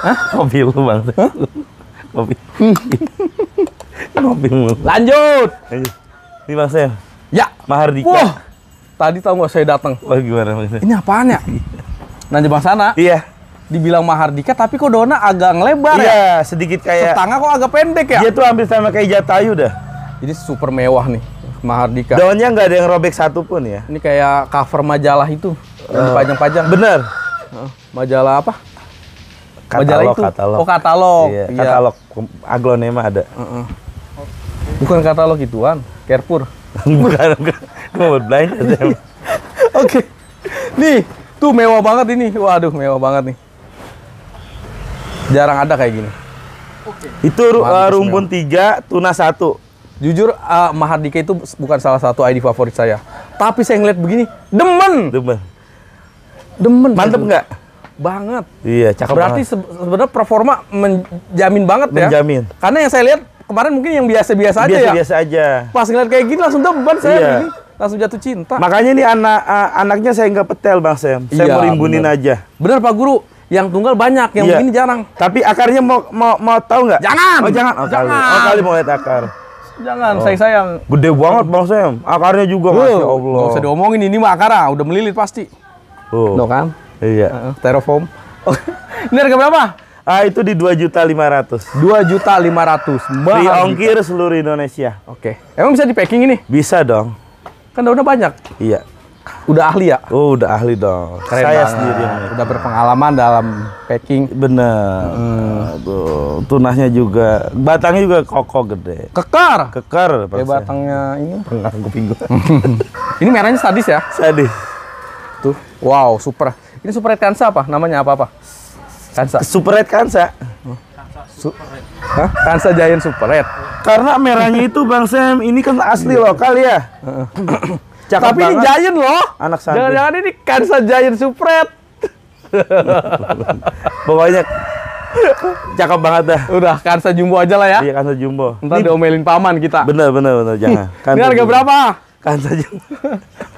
Hah? Kopi lu bang. Hah? Kopi. kopi lu. Lanjut. Ini bang Sam. Ya. Mahardika. Wah. Tadi tau nggak saya datang. Wah gimana bang Ini apaan ya? Nah jebang Sana. Iya. Dibilang Mahardika tapi kok Dona agak ngelebar iya, ya. Iya, sedikit kayak Setangga kok agak pendek ya. Dia tuh hampir sama kayak Jatayu dah. jadi super mewah nih Mahardika. Daunnya nggak ada yang robek satu pun ya. Ini kayak cover majalah itu yang panjang eh, dipajang-pajang. Bener. Eh, majalah apa? Katalog, majalah itu. Katalog. Oh katalog. Iya, iya. Katalog aglonema ada. Uh Bukan katalog ituan, Carrefour. bukan, bukan. Gue belanja. Oke. Nih, Tuh mewah banget ini. Waduh, mewah banget nih. Jarang ada kayak gini. Oke. Itu uh, eh, rumpun tiga, tuna satu. Jujur, uh, Mahardika itu bukan salah satu ID favorit saya. Tapi saya ngeliat begini, demen. Demen. Demen. Mantep nggak? Banget. Iya, cakep Berarti banget. Berarti sebenarnya performa menjamin banget menjamin. ya. Menjamin. Karena yang saya lihat kemarin mungkin yang biasa-biasa aja biasa ya. Biasa-biasa aja. Pas ngeliat kayak gini langsung demen saya iya. begini langsung jatuh cinta. Makanya nih anak uh, anaknya saya nggak petel bang Sam, saya ya, mau rimbunin bener. aja. Bener Pak Guru, yang tunggal banyak, yang ya. begini jarang. Tapi akarnya mau mau mau tahu nggak? Jangan. Oh jangan. Oh, jangan. Kali. Oh kali mau lihat akar. Jangan, oh. sayang sayang. Gede banget bang Sam, akarnya juga uh, masya Allah. Gak usah diomongin ini mah akar, ah. udah melilit pasti. Oh, No kan? Iya. Uh, terraform. Oh, ini harga berapa? Ah itu di dua juta lima ratus. Dua juta lima ratus. Di ongkir seluruh Indonesia. Oke. Okay. Emang bisa di packing ini? Bisa dong. Kan daunnya banyak. Iya. Udah ahli ya? Oh, udah ahli dong. Keren Saya banget. sendiri. Udah berpengalaman dalam packing. Bener. Hmm. Tuh, juga, batangnya juga kokoh gede. Kekar. Kekar. Ya batangnya ini. Pernah gue ini merahnya sadis ya? Sadis. Tuh, wow, super. Ini super red kansa apa? Namanya apa apa? Kansa. Super red kansa. Su Hah? Kansa Giant Super Red. Karena merahnya itu Bang Sam ini kan asli iya. lokal ya. Cakep Tapi banget. ini Giant loh. Anak santri. Jangan-jangan ini Kansa Giant Super Red. Pokoknya cakep banget dah. Udah Kansa Jumbo aja lah ya. Iya Kansa Jumbo. Ntar diomelin paman kita. Bener bener bener jangan. Kansa ini harga Jumbo. berapa? Kansa Jumbo.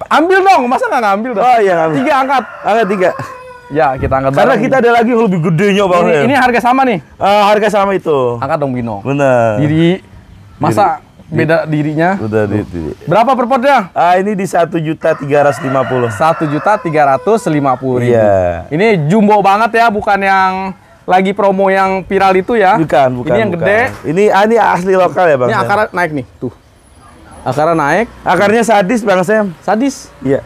ambil dong, masa nggak ngambil dong? Oh iya ngambil. Tiga angkat. Angkat tiga. Ya, kita angkat Karena bareng. kita ada lagi yang lebih gedenya Bang. Ini, ini harga sama nih. Uh, harga sama itu. Angkat dong Bino. Bener. Diri masa Diri. beda dirinya? Udah di, diri. Berapa per potnya? Uh, ini di satu juta tiga ratus lima puluh. Satu juta tiga ratus lima puluh Iya. Ini jumbo banget ya, bukan yang lagi promo yang viral itu ya. Bukan, bukan. Ini yang bukan. gede. Ini ah, ini asli lokal ya, Bang. Ini akar naik nih, tuh. Akarnya naik. Akarnya sadis, Bang Sam. Sadis? Iya.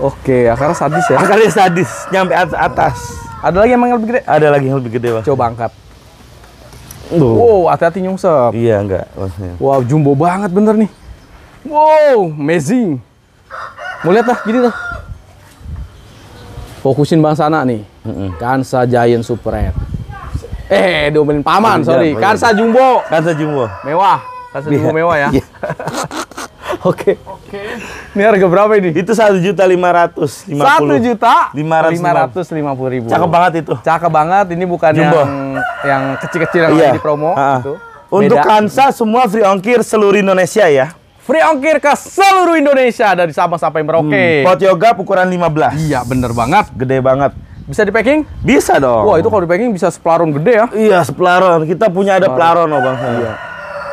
Oke, akarnya sadis ya. Akarnya sadis, nyampe atas. Ada lagi yang lebih gede? Ada lagi yang lebih gede, Bang. Coba angkat. Wow, hati-hati nyungsep. Iya, enggak. Maksudnya. Wow, jumbo banget bener nih. Wow, amazing. Mau lihat lah, gini lah. Fokusin bang sana nih. Mm -mm. Kansa Giant Super Red. Eh, diomelin paman, iya, sorry. Kansa Jumbo. Kansa Jumbo. Mewah. Kansa iya. Jumbo mewah ya. Iya. Oke. okay. Oke. Ini harga berapa ini? Itu satu juta lima ratus lima puluh. Satu juta lima ratus lima puluh ribu. Cakep banget itu. Cakep banget. Ini bukan Jumbo. yang yang kecil-kecil yang iya. di promo. Uh -uh. Gitu. Untuk Kansa semua free ongkir seluruh Indonesia ya. Free ongkir ke seluruh Indonesia dari Sabang sampai Merauke. Hmm. Pot yoga ukuran lima belas. Iya, bener banget. Gede banget. Bisa di packing? Bisa dong. Wah, itu kalau di packing bisa sepelaron gede ya. Iya, sepelaron. Kita punya ada sepelaron, oh Bang. Iya.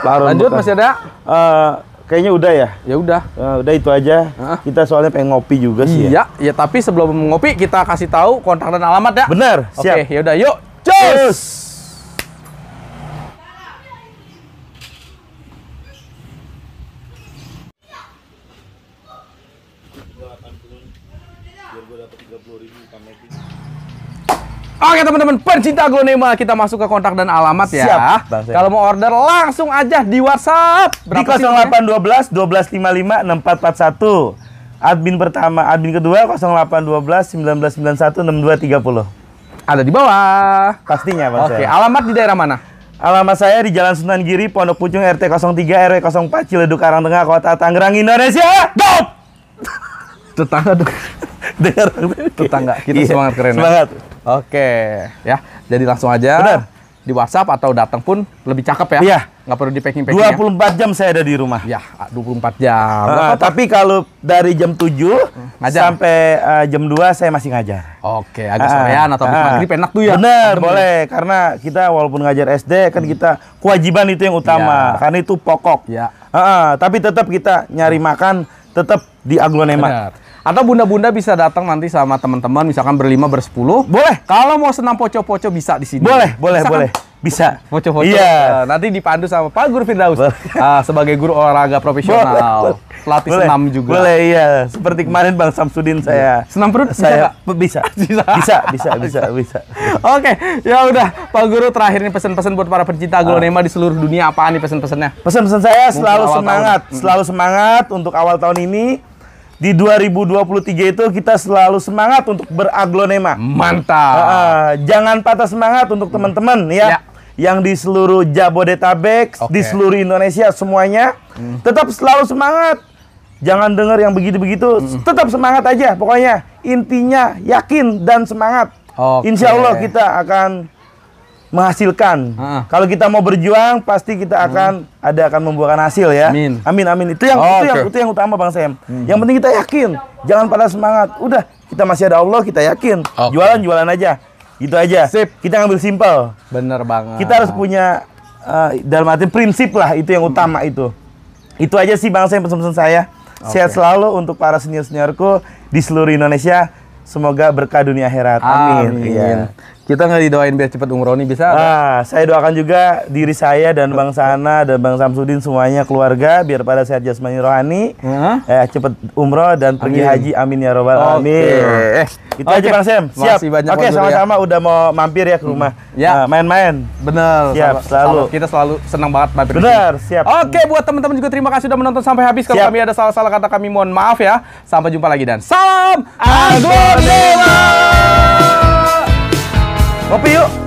Pelaron Lanjut bukan. masih ada? Uh, Kayaknya udah ya? Ya udah. Nah, udah itu aja. Uh. Kita soalnya pengen ngopi juga sih. Ya. Iya, ya, ya tapi sebelum ngopi kita kasih tahu kontak dan alamat ya. Bener. Siap. Oke, ya udah yuk. Cus. Cus. Oke teman-teman, pencinta Glonema, kita masuk ke kontak dan alamat ya. Siap, Kalau mau order langsung aja di WhatsApp. Berapa di 0812 1255 6441. Admin pertama, admin kedua 0812 1991 6230. Ada di bawah. Pastinya Bang Oke, saya. alamat di daerah mana? Alamat saya di Jalan Sunan Giri, Pondok Pucung, RT 03 RW 04 Ciledug Karang Tengah, Kota Tangerang, Indonesia. Dop. Tetangga dong. Tetangga kita iya. semangat keren. Ya. Semangat. Ya? Oke, ya. Jadi langsung aja. Benar. Di WhatsApp atau datang pun lebih cakep ya. Iya. Nggak perlu di packing packing. 24 ya. jam saya ada di rumah. Ya, 24 ah, jam. Uh, tapi kalau dari jam 7 hmm, ngajar. sampai uh, jam 2 saya masih ngajar. Oke, agak uh, sorean atau uh, maghrib enak tuh ya. Bener, ya. boleh. Ya. Karena kita walaupun ngajar SD kan hmm. kita kewajiban itu yang utama. Ya. Karena itu pokok. Ya. Uh, uh, tapi tetap kita nyari hmm. makan tetap di aglonema. Benar. Atau bunda-bunda bisa datang nanti sama teman-teman, misalkan berlima, bersepuluh. Boleh. Kalau mau senam poco-poco bisa di sini. Boleh, boleh, bisa boleh. Bisa. Poco-poco. Iya. Nah, nanti dipandu sama Pak Guru Firdaus uh, sebagai guru olahraga profesional. Boleh, Pelatih boleh, senam juga. Boleh, iya. Seperti kemarin Bang Samsudin saya. Iya. Senam perut saya bisa bisa. bisa. bisa, bisa, bisa, bisa. Oke, okay. ya udah Pak Guru terakhir ini pesan-pesan buat para pencinta aglonema ah. di seluruh dunia apa nih pesan-pesannya? Pesan-pesan saya selalu semangat, tahun. selalu semangat untuk awal tahun ini di 2023 itu kita selalu semangat untuk beraglonema. Mantap. Uh, jangan patah semangat untuk teman-teman ya. ya. Yang di seluruh Jabodetabek, okay. di seluruh Indonesia semuanya hmm. tetap selalu semangat. Jangan dengar yang begitu-begitu, hmm. tetap semangat aja pokoknya. Intinya yakin dan semangat. Okay. Insya Allah kita akan menghasilkan. Uh-uh. Kalau kita mau berjuang pasti kita hmm. akan -huh. ada akan membuahkan hasil ya. Amin. Amin amin. Itu yang oh, itu okay. yang itu yang utama Bang Sam. -huh. Hmm. Yang penting kita yakin. Jangan pada semangat. Udah, kita masih ada Allah, kita yakin. Okay. Jualan jualan aja. itu aja. Sip. Kita ngambil simpel. Bener banget. Kita harus punya uh, dalam arti prinsip lah itu yang utama -huh. itu. Itu aja sih Bang Sam pesan-pesan saya. Okay. Sehat selalu untuk para senior-seniorku di seluruh Indonesia. Semoga berkah dunia akhirat. Amin. Amin. Ya. Kita nggak didoain biar cepat umroh nih bisa? Ah, saya doakan juga diri saya dan Bang Sana dan Bang Samsudin semuanya keluarga biar pada sehat jasmani rohani. Uh-huh. Eh cepat umroh dan pergi haji amin ya robbal okay. alamin. Eh, itu okay. aja Bang Sam. Siap. Oke, okay, ya. sama-sama ya. udah mau mampir ya ke rumah. Hmm. Ya. Nah, main-main. Benar. Siap, selalu. Sama. Kita selalu senang banget mampir. Bener, siap. Oke, okay, buat teman-teman juga terima kasih sudah menonton sampai habis. Kalau kami ada salah-salah kata kami mohon maaf ya. Sampai jumpa lagi dan salam Agung Dewa. 我不赢。